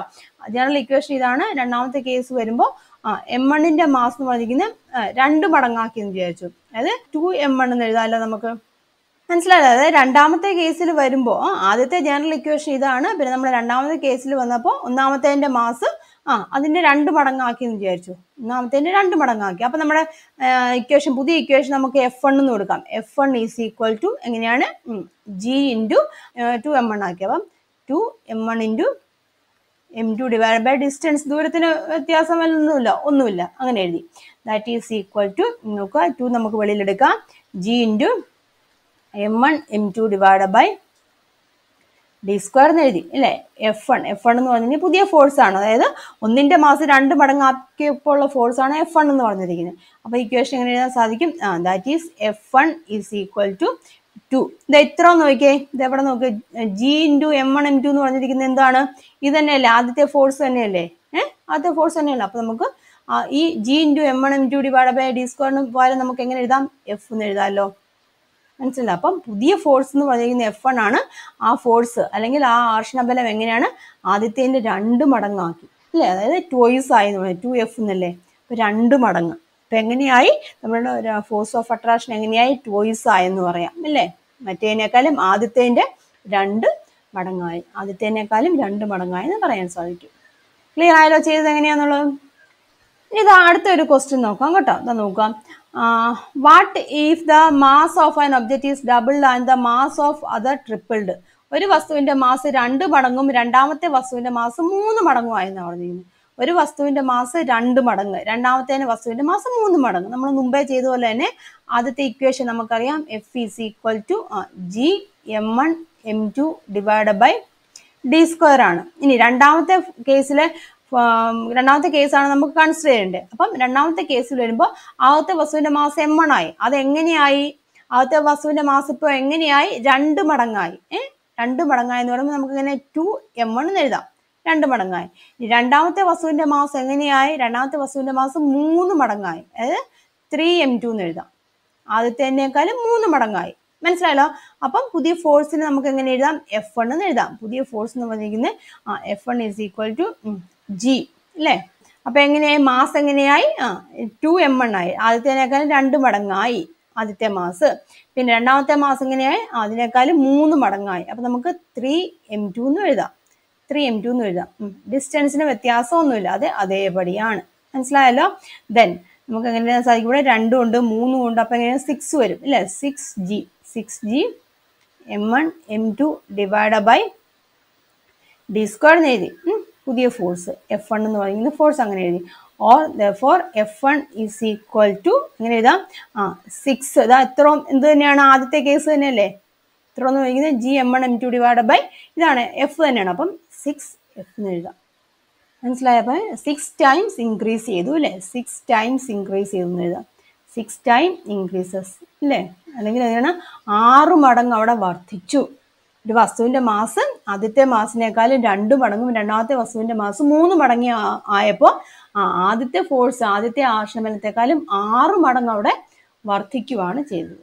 ജനറൽ ഇക്വേഷൻ ഇതാണ് രണ്ടാമത്തെ കേസ് വരുമ്പോൾ ആ എം എണ്ണിൻ്റെ മാസ് എന്ന് പറഞ്ഞിരിക്കുന്നത് രണ്ട് മടങ്ങാക്കി എന്ന് വിചാരിച്ചു അതായത് ടു എം എൺ എന്ന് എഴുതാമല്ലോ നമുക്ക് മനസ്സിലായത് അതായത് രണ്ടാമത്തെ കേസിൽ വരുമ്പോൾ ആദ്യത്തെ ജനറൽ ഇക്വേഷൻ ഇതാണ് പിന്നെ നമ്മൾ രണ്ടാമത്തെ കേസിൽ വന്നപ്പോൾ ഒന്നാമത്തേൻ്റെ മാസ് ആ അതിനെ രണ്ട് മടങ്ങാക്കി എന്ന് വിചാരിച്ചു ഒന്നാമത്തേന് രണ്ട് മടങ്ങാക്കി അപ്പം നമ്മുടെ ഇക്വേഷൻ പുതിയ ഇക്വേഷൻ നമുക്ക് എഫ് എണ് എന്ന് കൊടുക്കാം F N is equal to എങ്ങനെയാണ് G into two M N ആക്കി അപ്പം two M N into M two divide by distance ദൂരത്തിന് വ്യത്യാസം ഒന്നുമില്ല ഒന്നുമില്ല അങ്ങനെ എഴുതി ദാറ്റ് ഈസ് ഈക്വൽ ടു നോക്കുക ടു നമുക്ക് വെളിയിലെടുക്കാം G into M N M two divide by D square എന്ന് എഴുതി അല്ലേ എഫ് വൺ എഫ് വൺ എന്ന് പറഞ്ഞാൽ പുതിയ ഫോഴ്സ് ആണ് അതായത് ഒന്നിന്റെ മാസ് രണ്ട് മടങ്ങാക്കിയപ്പോൾ ഉള്ള ഫോഴ്സ് ആണ് എഫ് വൺ എന്ന് പറഞ്ഞിരിക്കുന്നത് അപ്പോൾ ഇക്വേഷൻ എങ്ങനെ എഴുതാൻ സാധിക്കും that is F one is equal to two ഇത് എത്ര നോക്കിയേ ഇത് എവിടെ നോക്കി G into M one M two എന്ന് പറഞ്ഞിരിക്കുന്നത് എന്താണ് ഇത് തന്നെയല്ലേ ആദ്യത്തെ ഫോഴ്സ് തന്നെയല്ലേ ഏഹ് ആദ്യത്തെ ഫോഴ്സ് തന്നെയല്ലേ അപ്പോൾ നമുക്ക് ഈ G into M one M two divide by D സ്ക്വയറിന് പകരം നമുക്ക് എങ്ങനെ എഴുതാം എഫ് എന്ന് എഴുതാമല്ലോ മനസ്സിലായി അപ്പം പുതിയ ഫോഴ്സ് എന്ന് പറയുന്ന എഫ് വൺ ആണ് ആ ഫോഴ്സ് അല്ലെങ്കിൽ ആ ആർഷണബലം എങ്ങനെയാണ് ആദ്യത്തേൻ്റെ രണ്ട് മടങ്ങാക്കി അല്ലേ അതായത് ട്വോയ്സ് ആയി എന്ന് പറഞ്ഞാൽ ടു എഫ് എന്നല്ലേ അപ്പം രണ്ട് മടങ്ങ് അപ്പം എങ്ങനെയായി നമ്മളുടെ ഒരു ഫോഴ്സ് ഓഫ് അട്രാക്ഷൻ എങ്ങനെയായി ട്വോയ്സ് ആയെന്ന് പറയാം അല്ലേ മറ്റേനേക്കാളും ആദ്യത്തേൻ്റെ രണ്ട് മടങ്ങായി ആദ്യത്തേനേക്കാളും രണ്ട് മടങ്ങായി എന്ന് പറയാൻ സാധിക്കും ക്ലിയർ ആയാലോ ചെയ്തത് എങ്ങനെയാണെന്നുള്ളത് ഇനി ഇത് അടുത്തൊരു ക്വസ്റ്റ്യൻ നോക്കാം കേട്ടോ ഇതാ നോക്കാം what if the mass of an object is doubled and the mass of other tripled ഒരു വസ്തുവിന്റെ മാസ് രണ്ട് മടങ്ങും രണ്ടാമത്തെ വസ്തുവിന്റെ മാസ് മൂന്ന് മടങ്ങും ആയെന്ന് പറഞ്ഞിരിക്കുന്നു ഒരു വസ്തുവിന്റെ മാസ് രണ്ട് മടങ്ങ് രണ്ടാമത്തേന് വസ്തുവിന്റെ മാസ് മൂന്ന് മടങ്ങ് നമ്മൾ മുമ്പേ ചെയ്ത പോലെ തന്നെ ആദ്യത്തെ ഇക്വേഷൻ നമുക്കറിയാം F is equal to G M one M two divide by D square ആണ് ഇനി രണ്ടാമത്തെ കേസിലെ രണ്ടാമത്തെ കേസാണ് നമുക്ക് കൺസിഡർ ചെയ്യേണ്ടത് അപ്പം രണ്ടാമത്തെ കേസിൽ വരുമ്പോൾ ആദ്യത്തെ വസുവിന്റെ മാസം എം വൺ ആയി അത് എങ്ങനെയായി ആദ്യത്തെ വസുവിന്റെ മാസം ഇപ്പോൾ എങ്ങനെയായി രണ്ട് മടങ്ങായി ഏഹ് രണ്ട് മടങ്ങായി എന്ന് പറയുമ്പോൾ നമുക്ക് ഇങ്ങനെ ടു എം വൺ എന്ന് എഴുതാം രണ്ട് മടങ്ങായി രണ്ടാമത്തെ വസുവിന്റെ മാസം എങ്ങനെയായി രണ്ടാമത്തെ വസുവിന്റെ മാസം മൂന്ന് മടങ്ങായി അതായത് ത്രീ എം ടു എന്ന് എഴുതാം ആദ്യത്തേനേക്കാളും മൂന്ന് മടങ്ങായി മനസ്സിലായല്ലോ അപ്പം പുതിയ ഫോഴ്സിന് നമുക്ക് എങ്ങനെ എഴുതാം എഫ് വൺ എന്ന് എഴുതാം പുതിയ ഫോഴ്സ് എന്ന് പറഞ്ഞിരിക്കുന്നത് ആ F one is equal to G അല്ലേ അപ്പൊ എങ്ങനെയായി മാസ് എങ്ങനെയായി ആ ടു എം എൺ ആയി ആദ്യത്തേനേക്കാളും രണ്ട് മടങ്ങായി ആദ്യത്തെ മാസ് പിന്നെ രണ്ടാമത്തെ മാസം എങ്ങനെയായി അതിനേക്കാളും മൂന്ന് മടങ്ങായി അപ്പൊ നമുക്ക് ത്രീ എം ടു എന്ന് എഴുതാം ത്രീ എം ടു എന്ന് എഴുതാം ഡിസ്റ്റൻസിന് വ്യത്യാസമൊന്നുമില്ല അത് അതേപടിയാണ് മനസ്സിലായല്ലോ ദെൻ നമുക്ക് എങ്ങനെയാണ് സാധിക്കും ഇവിടെ രണ്ടും ഉണ്ട് മൂന്നും ഉണ്ട് അപ്പൊ എങ്ങനെയാണ് സിക്സ് വരും ഇല്ലേ six G six G M one M two divide by D square എന്ന് എഴുതി പുതിയ ഫോഴ്സ് എഫ് വൺ എന്ന് പറയുന്നത് ഫോഴ്സ് അങ്ങനെ എഴുതി or the force F one is equal to ഇങ്ങനെ എഴുതാം ആ സിക്സ് അതാ എത്ര എന്ത് തന്നെയാണ് ആദ്യത്തെ കേസ് തന്നെയല്ലേ എത്ര എന്ന് പറയുന്നത് G M one M two divide by ഇതാണ് എഫ് തന്നെയാണ് അപ്പം സിക്സ് എഫ് എന്ന് എഴുതാം മനസ്സിലായപ്പോൾ സിക്സ് ടൈംസ് ഇൻക്രീസ് ചെയ്തു അല്ലേ സിക്സ് ടൈംസ് ഇൻക്രീസ് ചെയ്തു എന്ന് എഴുതാം സിക്സ് ടൈം ഇൻക്രീസസ് അല്ലേ അല്ലെങ്കിൽ അതാണ് ആറ് മടങ്ങ് അവിടെ വർദ്ധിച്ചു ഒരു വസ്തുവിന്റെ മാസ് ആദ്യത്തെ മാസിനേക്കാളും രണ്ട് മടങ്ങും രണ്ടാമത്തെ വസ്തുവിന്റെ മാസ് മൂന്ന് മടങ്ങി ആയപ്പോൾ ആദ്യത്തെ ഫോഴ്സ് ആദ്യത്തെ ആശ്രമനത്തെക്കാളും ആറ് മടങ്ങ് അവിടെ വർദ്ധിക്കുവാണ് ചെയ്തത്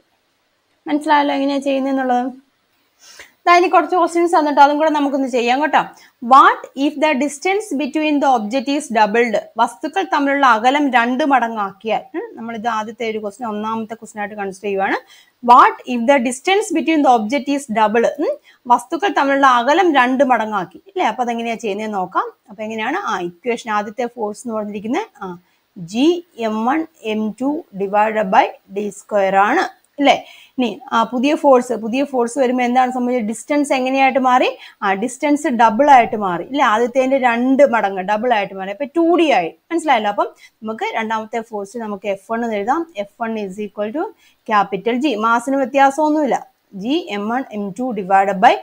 മനസ്സിലായല്ലോ എങ്ങനെയാണ് ചെയ്യുന്നതെന്നുള്ളത് അതായത് കുറച്ച് ക്വസ്റ്റ്യൻസ് തന്നിട്ട് അതും കൂടെ നമുക്കൊന്ന് ചെയ്യാം കേട്ടോ what if the distance between the object is doubled വസ്തുക്കൾ തമ്മിലുള്ള അകലം രണ്ട് മടങ്ങാക്കിയാൽ നമ്മളിത് ആദ്യത്തെ ഒരു ക്വസ്റ്റ്യൻ ഒന്നാമത്തെ ക്വസ്റ്റ്യൻ ആയിട്ട് കൺസിഡർ ചെയ്യുവാണ് what if the distance between the object is double വസ്തുക്കൾ തമ്മിലുള്ള അകലം രണ്ട് മടങ്ങാക്കി അല്ലേ അപ്പൊ അതെങ്ങനെയാ ചെയ്യുന്നത് നോക്കാം അപ്പൊ എങ്ങനെയാണ് ആ ഇക്വേഷൻ ആദ്യത്തെ ഫോഴ്സ് എന്ന് പറഞ്ഞിരിക്കുന്നത് ആ G M one M two divide by D square ആണ് അല്ലേ ഇനി ആ പുതിയ ഫോഴ്സ് പുതിയ ഫോഴ്സ് വരുമ്പോൾ എന്താണ് സംഭവിച്ചത് ഡിസ്റ്റൻസ് എങ്ങനെയായിട്ട് മാറി ആ ഡിസ്റ്റൻസ് ഡബിൾ ആയിട്ട് മാറി ഇല്ല ആദ്യത്തേന്റെ രണ്ട് മടങ്ങ് ഡബിൾ ആയിട്ട് മാറി അപ്പൊ ടു ഡി ആയി മനസ്സിലായല്ലോ അപ്പം നമുക്ക് രണ്ടാമത്തെ ഫോഴ്സ് നമുക്ക് എഫ് എന്ന് എഴുതാം F one is equal to capital G മാസിന് വ്യത്യാസമൊന്നുമില്ല G M one M two divide by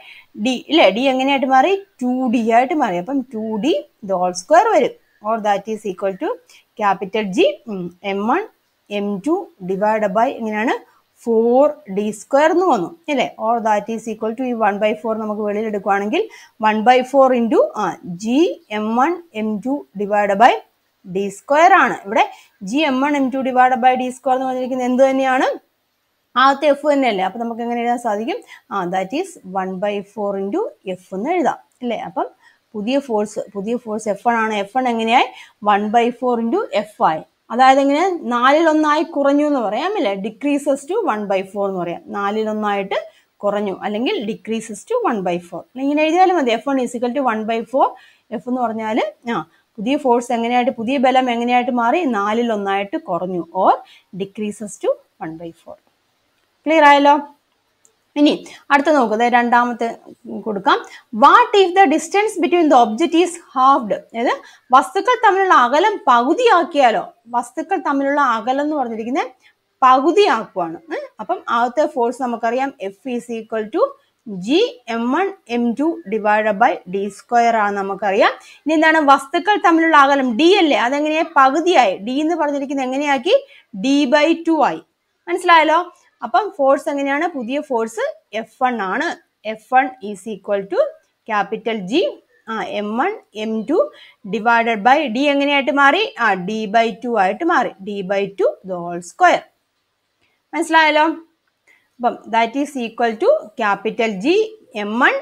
D ഇല്ലേ ഡി എങ്ങനെയായിട്ട് മാറി ടു ഡി ആയിട്ട് മാറി അപ്പം ടു ഡി ഹോൾ സ്ക്വയർ വരും or that is equal to capital G M one M two divide by എങ്ങനെയാണ് ഫോർ ഡി സ്ക്വയർ എന്ന് വന്നു അല്ലേ or that is equal to ഈ വൺ ബൈ ഫോർ നമുക്ക് വെളിയിൽ എടുക്കുകയാണെങ്കിൽ വൺ ബൈ ഫോർ ഇൻറ്റു ആ G M one M two divide by D square ആണ് ഇവിടെ G M one M two divide by D square എന്ന് പറഞ്ഞിരിക്കുന്നത് എന്ത് തന്നെയാണ് ആദ്യത്തെ എഫ് തന്നെയല്ലേ അപ്പം നമുക്ക് എങ്ങനെ എഴുതാൻ സാധിക്കും ആ that is one by four into F എന്ന് എഴുതാം അല്ലേ അപ്പം പുതിയ ഫോഴ്സ് പുതിയ ഫോഴ്സ് എഫ് ആണ് എഫ് എൺ എങ്ങനെയായി one by four into F ആയി അതായത് ഇങ്ങനെ നാലിലൊന്നായി കുറഞ്ഞു എന്ന് പറയാം അല്ലേ decreases to one by four എന്ന് പറയാം നാലിലൊന്നായിട്ട് കുറഞ്ഞു അല്ലെങ്കിൽ decreases to one by four ഇങ്ങനെ എഴുതിയാലും മതി F one is equal to one by four F എന്ന് പറഞ്ഞാൽ ആ പുതിയ ഫോഴ്സ് എങ്ങനെയായിട്ട് പുതിയ ബലം എങ്ങനെയായിട്ട് മാറി നാലിലൊന്നായിട്ട് കുറഞ്ഞു or decreases to one by four clear ആയല്ലോ ഇനി അടുത്ത നോക്കുക രണ്ടാമത്തെ കൊടുക്കാം what if the distance between the object is halved അതായത് വസ്തുക്കൾ തമ്മിലുള്ള അകലം പകുതിയാക്കിയാലോ വസ്തുക്കൾ തമ്മിലുള്ള അകലം എന്ന് പറഞ്ഞിരിക്കുന്നത് പകുതിയാക്കുവാണ് അപ്പം ആദ്യത്തെ ഫോഴ്സ് നമുക്കറിയാം F is equal to G M one M two divide by D square ആണ് നമുക്കറിയാം ഇനി എന്താണ് വസ്തുക്കൾ തമ്മിലുള്ള അകലം ഡി അല്ലേ അതെങ്ങനെയായി പകുതിയായി ഡി എന്ന് പറഞ്ഞിരിക്കുന്നത് എങ്ങനെയാക്കി ഡി ബൈ ടു ആയി മനസ്സിലായല്ലോ അപ്പം ഫോഴ്സ് എങ്ങനെയാണ് പുതിയ ഫോഴ്സ് എഫ് വൺ ആണ് F one is equal to capital G ആ M one M two divided by D എങ്ങനെയായിട്ട് മാറി ആ ഡി ബൈ ടു ആയിട്ട് മാറി D by two whole square മനസ്സിലായല്ലോ അപ്പം that is equal to capital G M one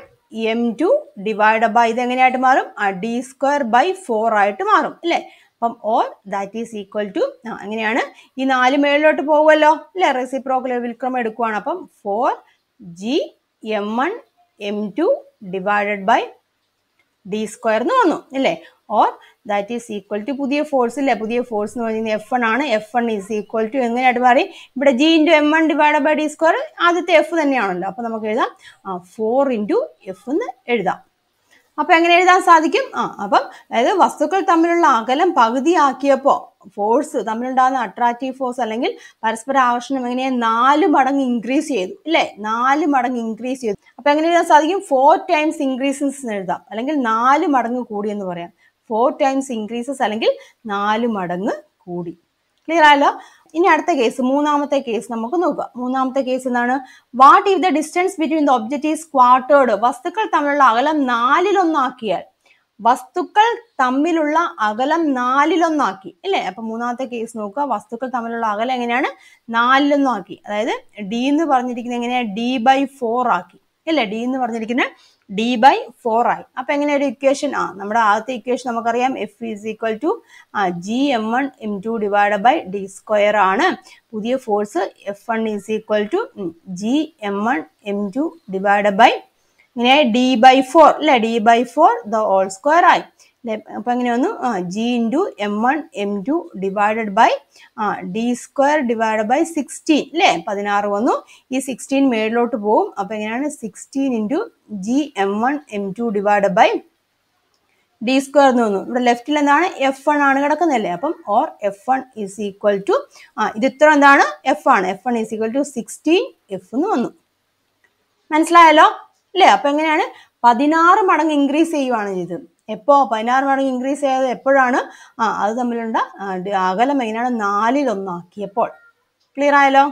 M two divide by ഇത് എങ്ങനെയായിട്ട് മാറും ആ ഡി സ്ക്വയർ ബൈ ഫോർ ആയിട്ട് മാറും അല്ലേ അപ്പം or that is equal to അങ്ങനെയാണ് ഈ നാല് മേളിലോട്ട് പോകുമല്ലോ അല്ലേ റെസിപ്രോക്കൽ വിൽക്രമം എടുക്കുവാണ് അപ്പം four G M one M two divided by D square എന്ന് വന്നു അല്ലേ or that is equal to പുതിയ ഫോഴ്സ് അല്ലേ പുതിയ ഫോഴ്സ് എന്ന് പറയുന്നത് എഫ് വൺ ആണ് F one is equal to എങ്ങനെയായിട്ട് പറയും ഇവിടെ G into M one divide by D square ആദ്യത്തെ എഫ് തന്നെയാണല്ലോ അപ്പോൾ നമുക്ക് എഴുതാം ഫോർ ഇൻറ്റു എഫ് എന്ന് എഴുതാം അപ്പം എങ്ങനെ എഴുതാൻ സാധിക്കും ആ അപ്പം അതായത് വസ്തുക്കൾ തമ്മിലുള്ള അകലം പകുതിയാക്കിയപ്പോൾ ഫോഴ്സ് തമ്മിലുണ്ടാകുന്ന അട്രാക്റ്റീവ് ഫോഴ്സ് അല്ലെങ്കിൽ പരസ്പര ആകർഷണം എങ്ങനെയാ നാല് മടങ്ങ് ഇൻക്രീസ് ചെയ്തു അല്ലേ നാല് മടങ്ങ് ഇൻക്രീസ് ചെയ്തു അപ്പം എങ്ങനെ എഴുതാൻ സാധിക്കും ഫോർ ടൈംസ് ഇൻക്രീസസ് എന്ന് എഴുതാം അല്ലെങ്കിൽ നാല് മടങ്ങ് കൂടി എന്ന് പറയാം ഫോർ ടൈംസ് ഇൻക്രീസസ് അല്ലെങ്കിൽ നാല് മടങ്ങ് കൂടി ക്ലിയർ ആയല്ലോ ഇനി അടുത്ത കേസ് മൂന്നാമത്തെ കേസ് നമുക്ക് നോക്കാം മൂന്നാമത്തെ കേസ് എന്താണ് what if the distance between the object is quartered വസ്തുക്കൾ തമ്മിലുള്ള അകലം നാലിലൊന്നാക്കിയാൽ വസ്തുക്കൾ തമ്മിലുള്ള അകലം നാലിലൊന്നാക്കി അല്ലേ അപ്പൊ മൂന്നാമത്തെ കേസ് നോക്കുക വസ്തുക്കൾ തമ്മിലുള്ള അകലം എങ്ങനെയാണ് നാലിലൊന്നാക്കി അതായത് ഡി എന്ന് പറഞ്ഞിരിക്കുന്നത് എങ്ങനെയാണ് ഡി ബൈ ഫോർ ആക്കി അല്ലേ ഡി എന്ന് പറഞ്ഞിരിക്കുന്നത് ഡി ബൈ ഫോർ ആയി അപ്പൊ എങ്ങനെ ഒരു ഇക്വേഷൻ ആ നമ്മുടെ ആദ്യത്തെ ഇക്വേഷൻ നമുക്കറിയാം F is equal to G M one M two divide by D square ആണ് പുതിയ force F one is equal to G M one M two divide by ഇങ്ങനെ ഡി ബൈ ഫോർ അല്ലെ D by four the whole square ആയി അപ്പോൾ എങ്ങനെ വന്നു ആ G into M one M two divided by ആ D square divided by sixteen അല്ലേ പതിനാറ് വന്നു ഈ സിക്സ്റ്റീൻ മേളിലോട്ട് പോവും അപ്പോൾ എങ്ങനെയാണ് sixteen into G M one M two divided by D square എന്ന് വന്നു ഇവിടെ ലെഫ്റ്റിൽ എന്താണ് എഫ് വൺ ആണ് കിടക്കുന്നല്ലേ അപ്പം or F one is equal to ആ ഇത് ഇത്ര എന്താണ് എഫ് ആണ് F one is equal to sixteen F എന്ന് വന്നു മനസ്സിലായല്ലോ അല്ലേ അപ്പം എങ്ങനെയാണ് പതിനാറ് മടങ്ങ് ഇൻക്രീസ് ചെയ്യുവാണ് ചെയ്തത് എപ്പോ പതിനാറ് മടങ്ങ് ഇൻക്രീസ് ചെയ്തത് എപ്പോഴാണ് ആ അത് തമ്മിലുണ്ട് അകലം എങ്ങനെയാണ് നാലിലൊന്നാക്കിയപ്പോൾ ക്ലിയർ ആയല്ലോ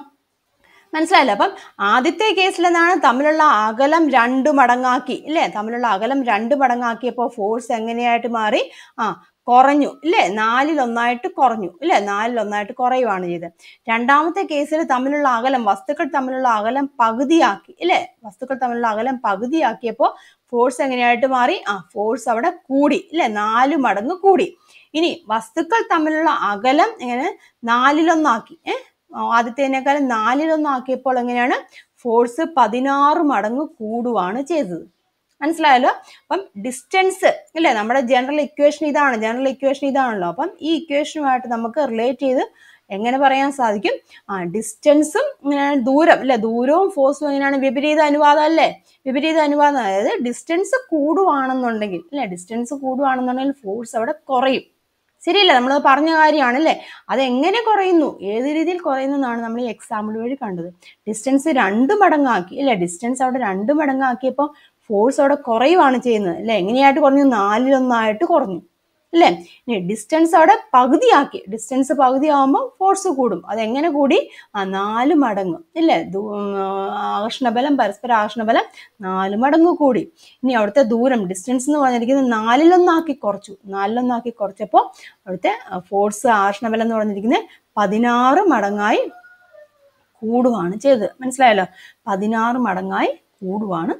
മനസ്സിലായല്ലോ അപ്പം ആദ്യത്തെ കേസിൽ എന്നാണ് തമ്മിലുള്ള അകലം രണ്ട് മടങ്ങാക്കി ഇല്ലേ തമ്മിലുള്ള അകലം രണ്ട് മടങ്ങാക്കിയപ്പോൾ ഫോഴ്സ് എങ്ങനെയായിട്ട് മാറി ആ കുറഞ്ഞു ഇല്ലേ നാലിലൊന്നായിട്ട് കുറഞ്ഞു ഇല്ലേ നാലിലൊന്നായിട്ട് കുറയുവാണ് ചെയ്ത് രണ്ടാമത്തെ കേസിൽ തമ്മിലുള്ള അകലം വസ്തുക്കൾ തമ്മിലുള്ള അകലം പകുതിയാക്കി ഇല്ലേ വസ്തുക്കൾ തമ്മിലുള്ള അകലം പകുതിയാക്കിയപ്പോൾ ഫോഴ്സ് എങ്ങനെയായിട്ട് മാറി ആ ഫോഴ്സ് അവിടെ കൂടി അല്ലെ നാല് മടങ്ങ് കൂടി ഇനി വസ്തുക്കൾ തമ്മിലുള്ള അകലം ഇങ്ങനെ നാലിലൊന്നാക്കി ഏഹ് ആദ്യത്തേനേക്കാളും നാലിലൊന്നാക്കിയപ്പോൾ എങ്ങനെയാണ് ഫോഴ്സ് പതിനാറ് മടങ്ങ് കൂടുവാണ് ചെയ്തത് മനസ്സിലായല്ലോ അപ്പം ഡിസ്റ്റൻസ് അല്ലെ നമ്മുടെ ജനറൽ ഇക്വേഷൻ ഇതാണ് ജനറൽ ഇക്വേഷൻ ഇതാണല്ലോ അപ്പം ഈ ഇക്വേഷനുമായിട്ട് നമുക്ക് റിലേറ്റ് ചെയ്ത് എങ്ങനെ പറയാൻ സാധിക്കും ആ ഡിസ്റ്റൻസും ദൂരം അല്ലെ ദൂരവും ഫോഴ്സും എങ്ങനെയാണ് വിപരീത അനുവാദം അല്ലേ വിപരീത അനുവാദം അതായത് ഡിസ്റ്റൻസ് കൂടുവാണെന്നുണ്ടെങ്കിൽ അല്ലെ ഡിസ്റ്റൻസ് കൂടുവാണെന്നുണ്ടെങ്കിൽ ഫോഴ്സ് അവിടെ കുറയും ശരിയല്ല നമ്മൾ പറഞ്ഞ കാര്യമാണ് അല്ലേ അതെങ്ങനെ കുറയുന്നു ഏത് രീതിയിൽ കുറയുന്നു എന്നാണ് നമ്മൾ ഈ എക്സാമ്പിൾ വഴി കണ്ടത് ഡിസ്റ്റൻസ് രണ്ട് മടങ്ങാക്കി അല്ലെ ഡിസ്റ്റൻസ് അവിടെ രണ്ട് മടങ്ങാക്കിയപ്പോൾ ഫോഴ്സ് അവിടെ കുറയുവാണ് ചെയ്യുന്നത് അല്ലെ എങ്ങനെയായിട്ട് കുറഞ്ഞു നാലിലൊന്നായിട്ട് കുറഞ്ഞു അല്ലെ ഇനി ഡിസ്റ്റൻസ് അവിടെ പകുതിയാക്കി ഡിസ്റ്റൻസ് ആകുമ്പോൾ ഫോഴ്സ് കൂടും അതെങ്ങനെ കൂടി ആ നാല് മടങ്ങ് ഇല്ലേ ആകർഷണബലം പരസ്പര ആകർഷണബലം നാല് മടങ്ങ് കൂടി ഇനി അവിടുത്തെ ദൂരം ഡിസ്റ്റൻസ് എന്ന് പറഞ്ഞിരിക്കുന്നത് നാലിലൊന്നാക്കി കുറച്ചു നാലിലൊന്നാക്കി കുറച്ചപ്പോൾ അവിടുത്തെ ഫോഴ്സ് ആകർഷണബലം എന്ന് പറഞ്ഞിരിക്കുന്നത് പതിനാറ് മടങ്ങായി കൂടുവാണ് ചെയ്തത് മനസ്സിലായല്ലോ പതിനാറ് മടങ്ങായി കൂടുവാണ്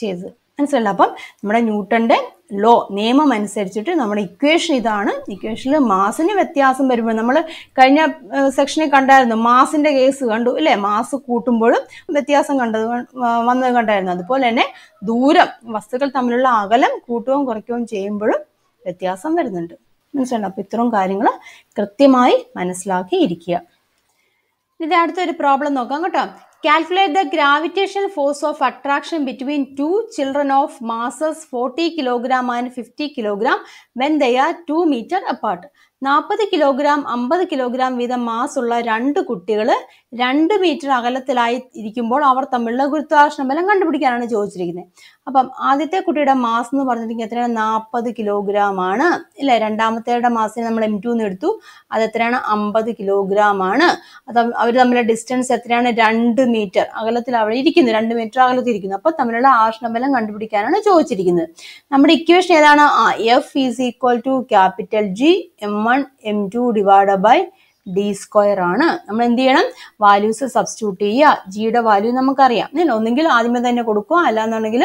ചെയ്തത് മനസ്സിലല്ല അപ്പം നമ്മുടെ ന്യൂട്ടൻ്റെ ലോ നിയമം അനുസരിച്ചിട്ട് നമ്മുടെ ഇക്വേഷൻ ഇതാണ് ഇക്വേഷനിൽ മാസിന് വ്യത്യാസം വരുമ്പോൾ നമ്മൾ കഴിഞ്ഞ സെക്ഷനിൽ കണ്ടായിരുന്നു മാസിൻ്റെ കേസ് കണ്ടു അല്ലേ മാസ് കൂട്ടുമ്പോഴും വ്യത്യാസം കണ്ടത് വന്നത് കണ്ടായിരുന്നു അതുപോലെ തന്നെ ദൂരം വസ്തുക്കൾ തമ്മിലുള്ള അകലം കൂട്ടുകയും കുറയ്ക്കുകയും ചെയ്യുമ്പോഴും വ്യത്യാസം വരുന്നുണ്ട് മനസ്സിലുണ്ട് അപ്പം ഇത്രയും കാര്യങ്ങൾ കൃത്യമായി മനസ്സിലാക്കി ഇരിക്കുക ഇത് അടുത്തൊരു പ്രോബ്ലം നോക്കാം കേട്ടോ calculate the gravitation force of attraction between two children of masses forty kilogram and fifty kilogram when the two meter apart നാൽപ്പത് കിലോഗ്രാം അമ്പത് കിലോഗ്രാം വീതം മാസ് ഉള്ള രണ്ട് കുട്ടികൾ രണ്ട് മീറ്റർ അകലത്തിലായി ഇരിക്കുമ്പോൾ അവർ തമ്മിലുള്ള ഗുരുത്വാകർഷണ ബലം കണ്ടുപിടിക്കാനാണ് ചോദിച്ചിരിക്കുന്നത് അപ്പം ആദ്യത്തെ കുട്ടിയുടെ മാസ് എന്ന് പറഞ്ഞിരിക്കുന്നത് എത്രയാണ് നാൽപ്പത് കിലോഗ്രാം ആണ് ഇല്ല രണ്ടാമത്തേയുടെ മാസത്തിന് നമ്മൾ എം ടു എന്ന് എടുത്തു അത് എത്രയാണ് അമ്പത് കിലോഗ്രാം ആണ് അത് അവർ തമ്മിലുള്ള ഡിസ്റ്റൻസ് എത്രയാണ് രണ്ട് മീറ്റർ അകലത്തിൽ അവിടെ ഇരിക്കുന്നു രണ്ട് മീറ്റർ അകലത്തിൽ ഇരിക്കുന്നു അപ്പൊ തമ്മിലുള്ള ആർഷണ ബലം കണ്ടുപിടിക്കാനാണ് ചോദിച്ചിരിക്കുന്നത് നമ്മുടെ ഇക്വേഷൻ ഏതാണ് ആ F is equal to capital G M one M two divide by D square ആണ് നമ്മൾ എന്ത് ചെയ്യണം വാല്യൂസ് സബ്സ്റ്റിറ്റ്യൂട്ട് ചെയ്യുക ജിയുടെ വാല്യൂ നമുക്കറിയാം ഒന്നെങ്കിൽ ആദ്യമേ തന്നെ കൊടുക്കുക അല്ലാന്നുണ്ടെങ്കിൽ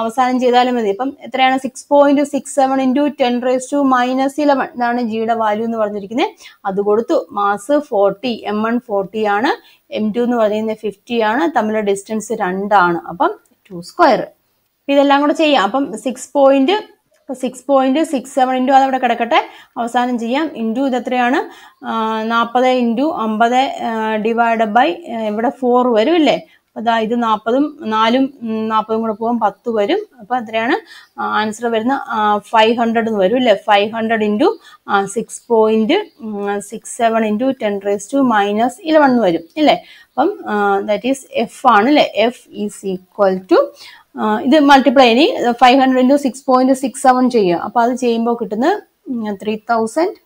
അവസാനം ചെയ്താലും മതി ഇപ്പം എത്രയാണ് six point six seven into ten raise to minus eleven ഇതാണ് ജിയുടെ വാല്യൂ എന്ന് പറഞ്ഞിരിക്കുന്നത് അത് കൊടുത്തു mass forty M one forty ആണ് എം ടു എന്ന് പറയുന്നത് ഫിഫ്റ്റി ആണ് തമ്മിലെ ഡിസ്റ്റൻസ് രണ്ടാണ് അപ്പം ടു സ്ക്വയർ ഇതെല്ലാം കൂടെ ചെയ്യാം അപ്പം സിക്സ് പോയിന്റ് അപ്പോൾ six point six seven into അതവിടെ കിടക്കട്ടെ അവസാനം ചെയ്യാം ഇൻറ്റു ഇതെത്രയാണ് നാൽപ്പത് ഇൻറ്റു അമ്പത് ഡിവൈഡ് ബൈ ഇവിടെ ഫോർ വരും അല്ലേ അപ്പോൾ അതാ ഇത് നാൽപ്പതും നാലും നാൽപ്പതും കൂടെ പോകുമ്പോൾ പത്ത് വരും അപ്പോൾ എത്രയാണ് ആൻസർ വരുന്ന ഫൈവ് ഹൺഡ്രഡ് എന്ന് വരും അല്ലേ five hundred into six point six seven into ten raise to minus eleven വരും അല്ലേ അപ്പം ദാറ്റ് ഈസ് എഫ് ആണ് അല്ലേ എഫ് ഈസ് ഈക്വൽ ടു ഇത് മൾട്ടിപ്ലൈ ഇനി five hundred into six point six seven ചെയ്യുക അപ്പോൾ അത് ചെയ്യുമ്പോൾ കിട്ടുന്ന three thousand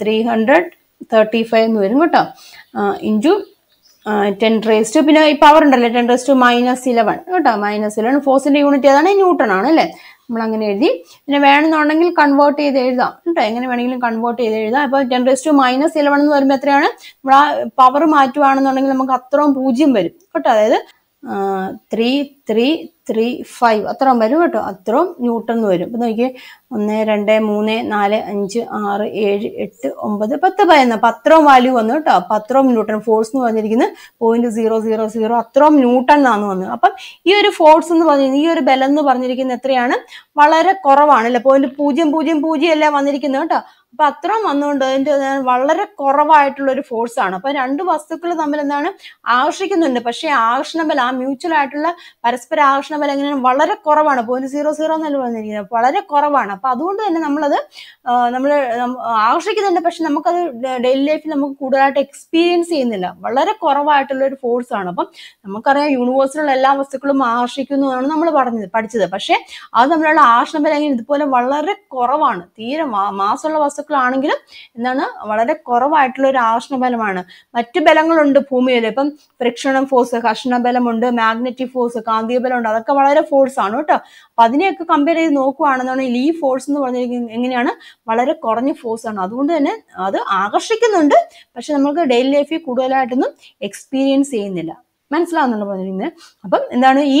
three hundred thirty five എന്ന് വരും കേട്ടോ ഇൻറ്റു ടെൻ റേസ് ടു പിന്നെ ഈ പവർ ഉണ്ടല്ലോ ten raise to minus eleven കേട്ടോ മൈനസ് ഇലവൻ ഫോഴ്സിന്റെ യൂണിറ്റ് ഏതാണ് ന്യൂട്ടൺ ആണ് അല്ലേ നമ്മൾ അങ്ങനെ എഴുതി പിന്നെ വേണമെന്നുണ്ടെങ്കിൽ കൺവേർട്ട് ചെയ്ത് എഴുതാം കേട്ടോ എങ്ങനെ വേണമെങ്കിലും കൺവേർട്ട് ചെയ്ത് എഴുതാം അപ്പോൾ ten raise to minus eleven എന്ന് പറയുമ്പോൾ എത്രയാണ് നമ്മൾ ആ പവർ മാറ്റുവാണെന്നുണ്ടെങ്കിൽ നമുക്ക് അത്രയും പൂജ്യം വരും കേട്ടോ അതായത് ത്രീ ത്രീ ത്രീ ഫൈവ് അത്രയും വരും കേട്ടോ അത്രയും ന്യൂട്ടൺ വരും ഇപ്പം നോക്കി ഒന്ന് രണ്ട് മൂന്ന് നാല് അഞ്ച് ആറ് ഏഴ് എട്ട് ഒമ്പത് പത്ത് പതിനൊന്ന് അപ്പം അത്രയും വാല്യൂ വന്നു കേട്ടോ അപ്പം അത്രയും ന്യൂട്ടൺ ഫോഴ്സ് എന്ന് പറഞ്ഞിരിക്കുന്നത് പോയിന്റ് സീറോ സീറോ സീറോ അത്രയും ന്യൂട്ടൺ എന്നാണ് വന്നത് അപ്പം ഈ ഒരു ഫോഴ്സ് എന്ന് പറഞ്ഞിരിക്കുന്നത് ഈ ഒരു ബലം എന്ന് പറഞ്ഞിരിക്കുന്നത് എത്രയാണ് വളരെ കുറവാണ് അല്ലെ പോയിന്റ് പൂജ്യം പൂജ്യം പൂജ്യം അല്ല വന്നിരിക്കുന്നത് കേട്ടോ അപ്പൊ അത്രയും വന്നുകൊണ്ട് അതിന്റെ വളരെ കുറവായിട്ടുള്ള ഒരു ഫോഴ്സ് ആണ് അപ്പൊ രണ്ട് വസ്തുക്കൾ തമ്മിൽ എന്താണ് ആകർഷിക്കുന്നുണ്ട് പക്ഷെ ആകർഷണ ആ മ്യൂച്വൽ ആയിട്ടുള്ള പരസ്പര ആകർഷണ ബലം എങ്ങനെ വളരെ കുറവാണ് പോയിന്റ് സീറോ സീറോ എന്നല്ല പറഞ്ഞിരിക്കുന്നത് വളരെ കുറവാണ് അപ്പൊ അതുകൊണ്ട് തന്നെ നമ്മളത് നമ്മൾ ആകർഷിക്കുന്നുണ്ട് പക്ഷെ നമുക്കത് ഡെയിലി ലൈഫിൽ നമുക്ക് കൂടുതലായിട്ട് എക്സ്പീരിയൻസ് ചെയ്യുന്നില്ല വളരെ കുറവായിട്ടുള്ള ഒരു ഫോഴ്സ് ആണ് അപ്പം നമുക്കറിയാം യൂണിവേഴ്സിലുള്ള എല്ലാ വസ്തുക്കളും ആകർഷിക്കുന്നു എന്നാണ് നമ്മൾ പറഞ്ഞത് പഠിച്ചത് പക്ഷെ അത് നമ്മളുള്ള ആകർഷണ ബലം ഇതുപോലെ വളരെ കുറവാണ് തീരെ മാസമുള്ള വസ്തുക്കളാണെങ്കിലും എന്താണ് വളരെ കുറവായിട്ടുള്ള ഒരു ആകർഷണ ബലമാണ് മറ്റു ബലങ്ങളുണ്ട് ഭൂമിയിൽ ഇപ്പം പ്രക്ഷണം ഫോഴ്സ് കർഷണ ബലമുണ്ട് മാഗ്നറ്റിക് ഫോഴ്സ് കാന്തിക സാധ്യബലം ഉണ്ട് അതൊക്കെ വളരെ ഫോഴ്സ് ആണ് കേട്ടോ അപ്പൊ അതിനെയൊക്കെ കമ്പയർ ചെയ്ത് നോക്കുകയാണെന്നുണ്ടെങ്കിൽ ഈ ഫോഴ്സ് എന്ന് പറഞ്ഞിരിക്കുന്നത് എങ്ങനെയാണ് വളരെ കുറഞ്ഞ ഫോഴ്സ് ആണ് അതുകൊണ്ട് തന്നെ അത് ആകർഷിക്കുന്നുണ്ട് പക്ഷെ നമുക്ക് ഡെയിലി ലൈഫിൽ കൂടുതലായിട്ടൊന്നും എക്സ്പീരിയൻസ് ചെയ്യുന്നില്ല മനസ്സിലാവുന്നുണ്ട് പറഞ്ഞിരിക്കുന്നത് അപ്പം എന്താണ് ഈ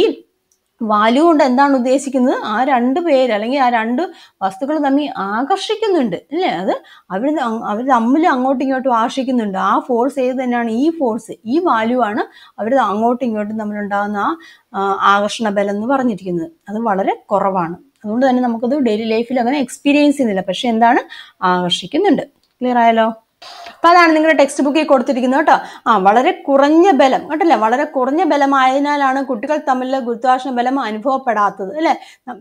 വാല്യൂ കൊണ്ട് എന്താണ് ഉദ്ദേശിക്കുന്നത് ആ രണ്ട് പേര് അല്ലെങ്കിൽ ആ രണ്ട് വസ്തുക്കൾ തമ്മിൽ ആകർഷിക്കുന്നുണ്ട് അല്ലേ അത് അവർ അവർ തമ്മിൽ അങ്ങോട്ടും ഇങ്ങോട്ടും ആകർഷിക്കുന്നുണ്ട് ആ ഫോഴ്സ് ഏത് തന്നെയാണ് ഈ ഫോഴ്സ് ഈ വാല്യൂ ആണ് അവർ അങ്ങോട്ടും ഇങ്ങോട്ടും തമ്മിലുണ്ടാകുന്ന ആ ആകർഷണ ബലം എന്ന് പറഞ്ഞിരിക്കുന്നത് അത് വളരെ കുറവാണ് അതുകൊണ്ട് തന്നെ നമുക്കത് ഡെയിലി ലൈഫിൽ അങ്ങനെ എക്സ്പീരിയൻസ് ചെയ്യുന്നില്ല പക്ഷെ എന്താണ് ആകർഷിക്കുന്നുണ്ട് ക്ലിയർ ആയല്ലോ അപ്പോൾ അതാണ് നിങ്ങളുടെ ടെക്സ്റ്റ് ബുക്കിൽ കൊടുത്തിരിക്കുന്നത് കേട്ടോ ആ വളരെ കുറഞ്ഞ ബലം കേട്ടല്ലേ വളരെ കുറഞ്ഞ ബലമായതിനാലാണ് കുട്ടികൾ തമ്മിലെ ഗുരുത്വാകർഷണ ബലം അനുഭവപ്പെടാത്തത് അല്ലേ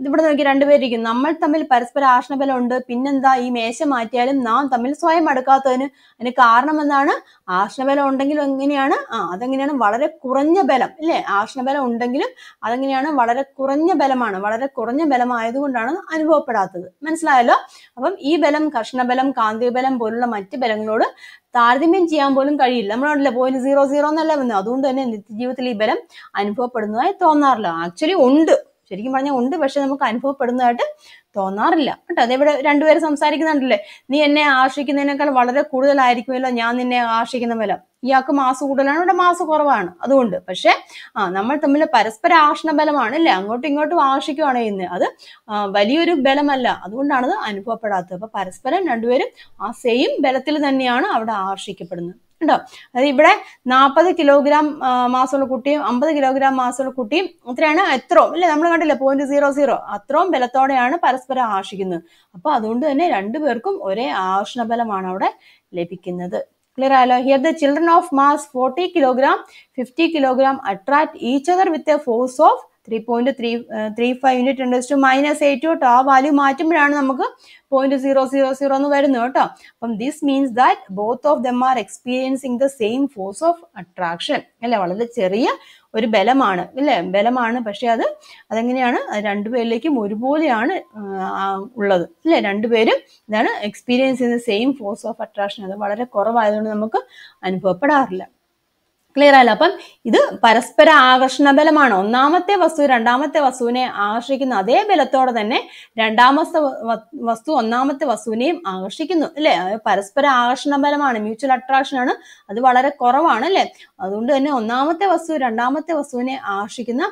ഇവിടെ നോക്കി രണ്ടുപേരിക്കും നമ്മൾ തമ്മിൽ പരസ്പര ആകർഷണ ബലം ഉണ്ട് പിന്നെന്താ ഈ മേശ മാറ്റിയാലും നാം തമ്മിൽ സ്വയം അടുക്കാത്തതിന് അതിന് കാരണമെന്നാണ് ആകർഷണബലം ഉണ്ടെങ്കിലും എങ്ങനെയാണ് ആ അതെങ്ങനെയാണ് വളരെ കുറഞ്ഞ ബലം അല്ലേ ആകർഷണബലം ഉണ്ടെങ്കിലും അതെങ്ങനെയാണ് വളരെ കുറഞ്ഞ ബലമാണ് വളരെ കുറഞ്ഞ ബലമായതുകൊണ്ടാണ് അനുഭവപ്പെടാത്തത് മനസ്സിലായല്ലോ അപ്പം ഈ ബലം കർഷണബലം കാന്തിബലം പോലുള്ള മറ്റ് ബലങ്ങളോട് താരതമ്യം ചെയ്യാൻ പോലും കഴിയില്ല നമ്മളാണല്ലോ പോയിന്റ് സീറോ സീറോ എന്നല്ല വന്നത് അതുകൊണ്ട് തന്നെ നിത്യജീവിതത്തിൽ ഈ ബലം അനുഭവപ്പെടുന്നതായി തോന്നാറില്ല ആക്ച്വലി ഉണ്ട് ശരിക്കും പറഞ്ഞാൽ ഉണ്ട് പക്ഷെ നമുക്ക് അനുഭവപ്പെടുന്നതായിട്ട് തോന്നാറില്ല കേട്ടോ അതിവിടെ രണ്ടുപേരും സംസാരിക്കുന്നുണ്ടല്ലേ നീ എന്നെ ആശ്രയിക്കുന്നതിനേക്കാൾ വളരെ കൂടുതലായിരിക്കുമല്ലോ ഞാൻ നിന്നെ ആശ്രയിക്കുന്ന ബലം ഇയാൾക്ക് മാസ് കൂടുതലാണ് ഇവിടെ മാസ് കുറവാണ് അതുകൊണ്ട് പക്ഷെ ആ നമ്മൾ തമ്മിൽ പരസ്പര ആഷണ ബലമാണ് അല്ലേ അങ്ങോട്ടും ഇങ്ങോട്ടും ആഷിക്കുകയാണ് ഇന്ന് അത് വലിയൊരു ബലമല്ല അതുകൊണ്ടാണ് അത് അനുഭവപ്പെടാത്തത് അപ്പൊ പരസ്പരം രണ്ടുപേരും ആ സെയിം ബലത്തിൽ തന്നെയാണ് അവിടെ ആർഷിക്കപ്പെടുന്നത് ഉണ്ടോ അതായത് ഇവിടെ നാൽപ്പത് കിലോഗ്രാം മാസമുള്ള കുട്ടിയും അമ്പത് കിലോഗ്രാം മാസമുള്ള കുട്ടിയും ഇത്രയാണ് എത്രയും അല്ലെ നമ്മൾ കണ്ടില്ല പോയിന്റ് സീറോ സീറോ അത്രയും ബലത്തോടെയാണ് പരസ്പരം ആകർഷിക്കുന്നത് അപ്പൊ അതുകൊണ്ട് തന്നെ രണ്ടുപേർക്കും ഒരേ ആർഷണബലമാണ് ബലമാണ് അവിടെ ലഭിക്കുന്നത് ക്ലിയർ ആയാലോ here the children of mass forty kilogram fifty kilogram attract each other with a force of three point three three five unit interest minus eight കേട്ടോ ആ വാല്യൂ മാറ്റുമ്പോഴാണ് നമുക്ക് പോയിന്റ് സീറോ സീറോ സീറോ എന്ന് വരുന്നത് കേട്ടോ അപ്പം this means that both of them are experiencing the same force of attraction അല്ലെ വളരെ ചെറിയ ഒരു ബലമാണ് അല്ലേ ബലമാണ് പക്ഷെ അത് അതെങ്ങനെയാണ് രണ്ടുപേരിലേക്കും ഒരുപോലെയാണ് ഉള്ളത് അല്ലെ രണ്ടുപേരും ഇതാണ് എക്സ്പീരിയൻസ് ചെയ്യുന്ന സെയിം ഫോഴ്സ് ഓഫ് അട്രാക്ഷൻ അത് വളരെ കുറവായതുകൊണ്ട് നമുക്ക് അനുഭവപ്പെടാറില്ല ക്ലിയർ ആയല്ലോ അപ്പം ഇത് പരസ്പര ആകർഷണ ബലമാണ് ഒന്നാമത്തെ വസ്തു രണ്ടാമത്തെ വസ്തുവിനെ ആകർഷിക്കുന്ന അതേ ബലത്തോടെ തന്നെ രണ്ടാമത്തെ വസ്തു ഒന്നാമത്തെ വസ്തുവിനെയും ആകർഷിക്കുന്നു അല്ലെ പരസ്പര ആകർഷണ ബലമാണ് മ്യൂച്വൽ അട്രാക്ഷൻ ആണ് അത് വളരെ കുറവാണ് അല്ലെ അതുകൊണ്ട് തന്നെ ഒന്നാമത്തെ വസ്തു രണ്ടാമത്തെ വസ്തുവിനെ ആകർഷിക്കുന്ന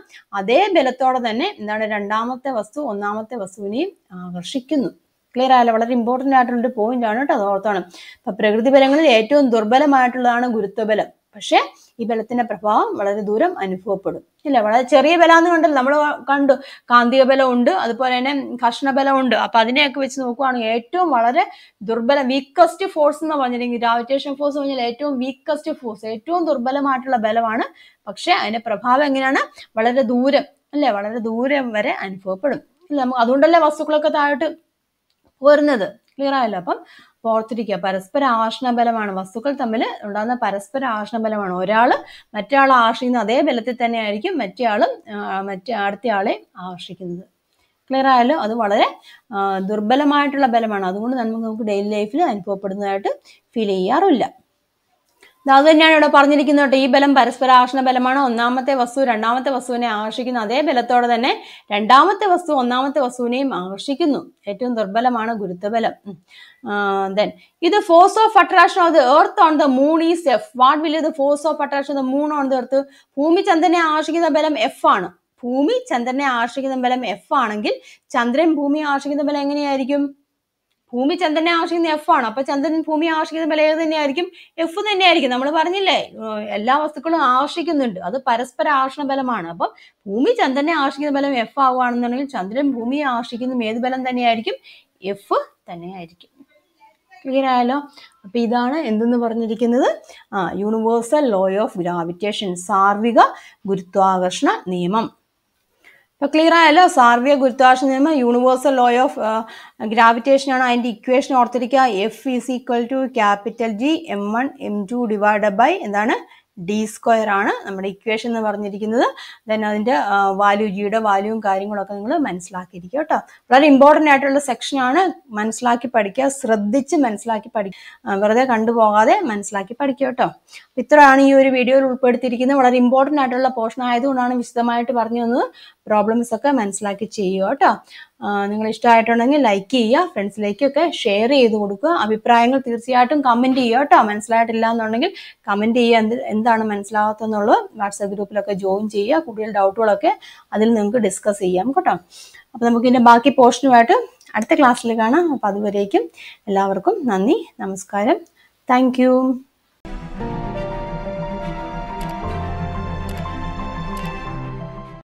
അതേ ബലത്തോടെ തന്നെ എന്താണ് രണ്ടാമത്തെ വസ്തു ഒന്നാമത്തെ വസ്തുവിനെയും ആകർഷിക്കുന്നു ക്ലിയർ ആയാലും വളരെ ഇമ്പോർട്ടൻ്റ് ആയിട്ടുള്ള ഒരു പോയിന്റ് ആണ് കേട്ടോ അത് ഓർത്താണ് അപ്പൊ പ്രകൃതിബലങ്ങളിൽ ഏറ്റവും ദുർബലമായിട്ടുള്ളതാണ് ഗുരുത്വബലം പക്ഷേ ഈ ബലത്തിന്റെ പ്രഭാവം വളരെ ദൂരം അനുഭവപ്പെടും ഇല്ല വളരെ ചെറിയ ബല എന്ന് കണ്ടല്ലോ നമ്മൾ കണ്ടു കാന്തിക ബലം ഉണ്ട് അതുപോലെ തന്നെ ഘർഷണ ബലം ഉണ്ട് അപ്പൊ അതിനെയൊക്കെ വെച്ച് നോക്കുകയാണെങ്കിൽ ഏറ്റവും വളരെ ദുർബല വീക്കസ്റ്റ് ഫോഴ്സ് എന്ന് പറഞ്ഞിട്ടുണ്ടെങ്കിൽ ഗ്രാവിറ്റേഷൻ ഫോഴ്സ് പറഞ്ഞാൽ ഏറ്റവും വീക്കസ്റ്റ് ഫോഴ്സ് ഏറ്റവും ദുർബലമായിട്ടുള്ള ബലമാണ് പക്ഷെ അതിന്റെ പ്രഭാവം എങ്ങനെയാണ് വളരെ ദൂരം അല്ലെ വളരെ ദൂരം വരെ അനുഭവപ്പെടും അല്ലെ നമുക്ക് അതുകൊണ്ടല്ലേ വസ്തുക്കളൊക്കെ താഴോട്ട് വരുന്നത് ക്ലിയർ ആയല്ലോ അപ്പം ഓർത്തിരിക്കുക പരസ്പര ബലമാണ് വസ്തുക്കൾ തമ്മിൽ ഉണ്ടാകുന്ന പരസ്പര ആഷണബലമാണ് ഒരാൾ മറ്റേയാൾ ആശ്രയിക്കുന്ന അതേ ബലത്തിൽ തന്നെ ആയിരിക്കും ആളും മറ്റേ അടുത്തയാളെ ആകർഷിക്കുന്നത് ക്ലിയർ ആയാലും അത് വളരെ ദുർബലമായിട്ടുള്ള ബലമാണ് അതുകൊണ്ട് നമുക്ക് നമുക്ക് ഡെയിലി ലൈഫിൽ അനുഭവപ്പെടുന്നതായിട്ട് ഫീൽ ചെയ്യാറില്ല അത് തന്നെയാണ് ഇവിടെ പറഞ്ഞിരിക്കുന്നത് കേട്ടോ ഈ ബലം പരസ്പര ആകർഷണ ബലമാണ് ഒന്നാമത്തെ വസ്തു രണ്ടാമത്തെ വസ്തുവിനെ ആകർഷിക്കുന്നു അതേ ബലത്തോടെ തന്നെ രണ്ടാമത്തെ വസ്തു ഒന്നാമത്തെ വസ്തുവിനെയും ആകർഷിക്കുന്നു ഏറ്റവും ദുർബലമാണ് ഗുരുത്വബലം ദെൻ ഇത് force of attraction of the earth on the moon is F what will ഇത് force of attraction of the moon on the earth ഭൂമി ചന്ദ്രനെ ആകർഷിക്കുന്ന ബലം എഫ് ആണ് ഭൂമി ചന്ദ്രനെ ആകർഷിക്കുന്ന ബലം എഫ് ആണെങ്കിൽ ചന്ദ്രൻ ഭൂമി ആകർഷിക്കുന്ന ബലം എങ്ങനെയായിരിക്കും ഭൂമി ചന്ദ്രനെ ആവശ്യിക്കുന്നത് എഫ് ആണ് അപ്പൊ ചന്ദ്രൻ ഭൂമി ആവശ്യിക്കുന്ന വില തന്നെയായിരിക്കും എഫ് തന്നെയായിരിക്കും നമ്മൾ പറഞ്ഞില്ലേ എല്ലാ വസ്തുക്കളും ആവശ്യിക്കുന്നുണ്ട് അത് പരസ്പര ആവശ്യ ബലമാണ് അപ്പൊ ഭൂമി ചന്ദ്രനെ ആവശ്യിക്കുന്ന ബലം എഫ് ആവുകയാണെന്നുണ്ടെങ്കിൽ ചന്ദ്രൻ ഭൂമിയെ ആവശ്യിക്കുന്ന ഏത് ബലം തന്നെയായിരിക്കും എഫ് തന്നെയായിരിക്കും ക്ലിയർ ആയാലോ അപ്പൊ ഇതാണ് എന്തെന്ന് പറഞ്ഞിരിക്കുന്നത് ആ യൂണിവേഴ്സൽ ലോ ഓഫ് ഗ്രാവിറ്റേഷൻ സാർവിക ഗുരുത്വാകർഷണ നിയമം അപ്പോൾ ക്ലിയർ ആയല്ലോ സാർവിയ ഗുരുത്വാകർഷണ നിയമം യൂണിവേഴ്സൽ ലോ ഓഫ് ഗ്രാവിറ്റേഷൻ ആണ് അതിന്റെ ഇക്വേഷൻ ഓർത്തിരിക്കുക F is equal to capital G M one M two divide by എന്താണ് ഡി സ്ക്വയർ ആണ് നമ്മുടെ ഇക്വേഷൻ എന്ന് പറഞ്ഞിരിക്കുന്നത് ദെൻ അതിന്റെ വാല്യൂ ജിയുടെ വാല്യൂവും കാര്യങ്ങളൊക്കെ നിങ്ങൾ മനസ്സിലാക്കിയിരിക്കുക കേട്ടോ വളരെ ഇമ്പോർട്ടൻ്റ് ആയിട്ടുള്ള സെക്ഷനാണ് മനസ്സിലാക്കി പഠിക്കുക ശ്രദ്ധിച്ച് മനസ്സിലാക്കി പഠിക്കുക വെറുതെ കണ്ടുപോകാതെ മനസ്സിലാക്കി പഠിക്കുക കേട്ടോ ഇത്രയാണ് ഈ ഒരു വീഡിയോയിൽ ഉൾപ്പെടുത്തിയിരിക്കുന്നത് വളരെ ഇമ്പോർട്ടൻ്റ് ആയിട്ടുള്ള പോർഷൻ ആയതുകൊണ്ടാണ് വിശദമായിട്ട് പറഞ്ഞു തന്നത് പ്രോബ്ലംസ് ഒക്കെ മനസ്സിലാക്കി ചെയ്യുക കേട്ടോ നിങ്ങൾ ഇഷ്ടമായിട്ടുണ്ടെങ്കിൽ ലൈക്ക് ചെയ്യുക ഫ്രണ്ട്സിലേക്കൊക്കെ ഷെയർ ചെയ്ത് കൊടുക്കുക അഭിപ്രായങ്ങൾ തീർച്ചയായിട്ടും കമൻറ്റ് ചെയ്യുക കേട്ടോ മനസ്സിലായിട്ടില്ല എന്നുണ്ടെങ്കിൽ കമൻറ്റ് ചെയ്യുക എന്ത് എന്താണ് മനസ്സിലാകാത്തതെന്നുള്ളത് വാട്സപ്പ് ഗ്രൂപ്പിലൊക്കെ ജോയിൻ ചെയ്യുക കൂടുതൽ ഡൗട്ടുകളൊക്കെ അതിൽ നിങ്ങൾക്ക് ഡിസ്കസ് ചെയ്യാം കേട്ടോ അപ്പോൾ നമുക്കിൻ്റെ ബാക്കി പോർഷനുമായിട്ട് അടുത്ത ക്ലാസ്സിൽ കാണാം അപ്പോൾ അതുവരേക്കും എല്ലാവർക്കും നന്ദി നമസ്കാരം താങ്ക്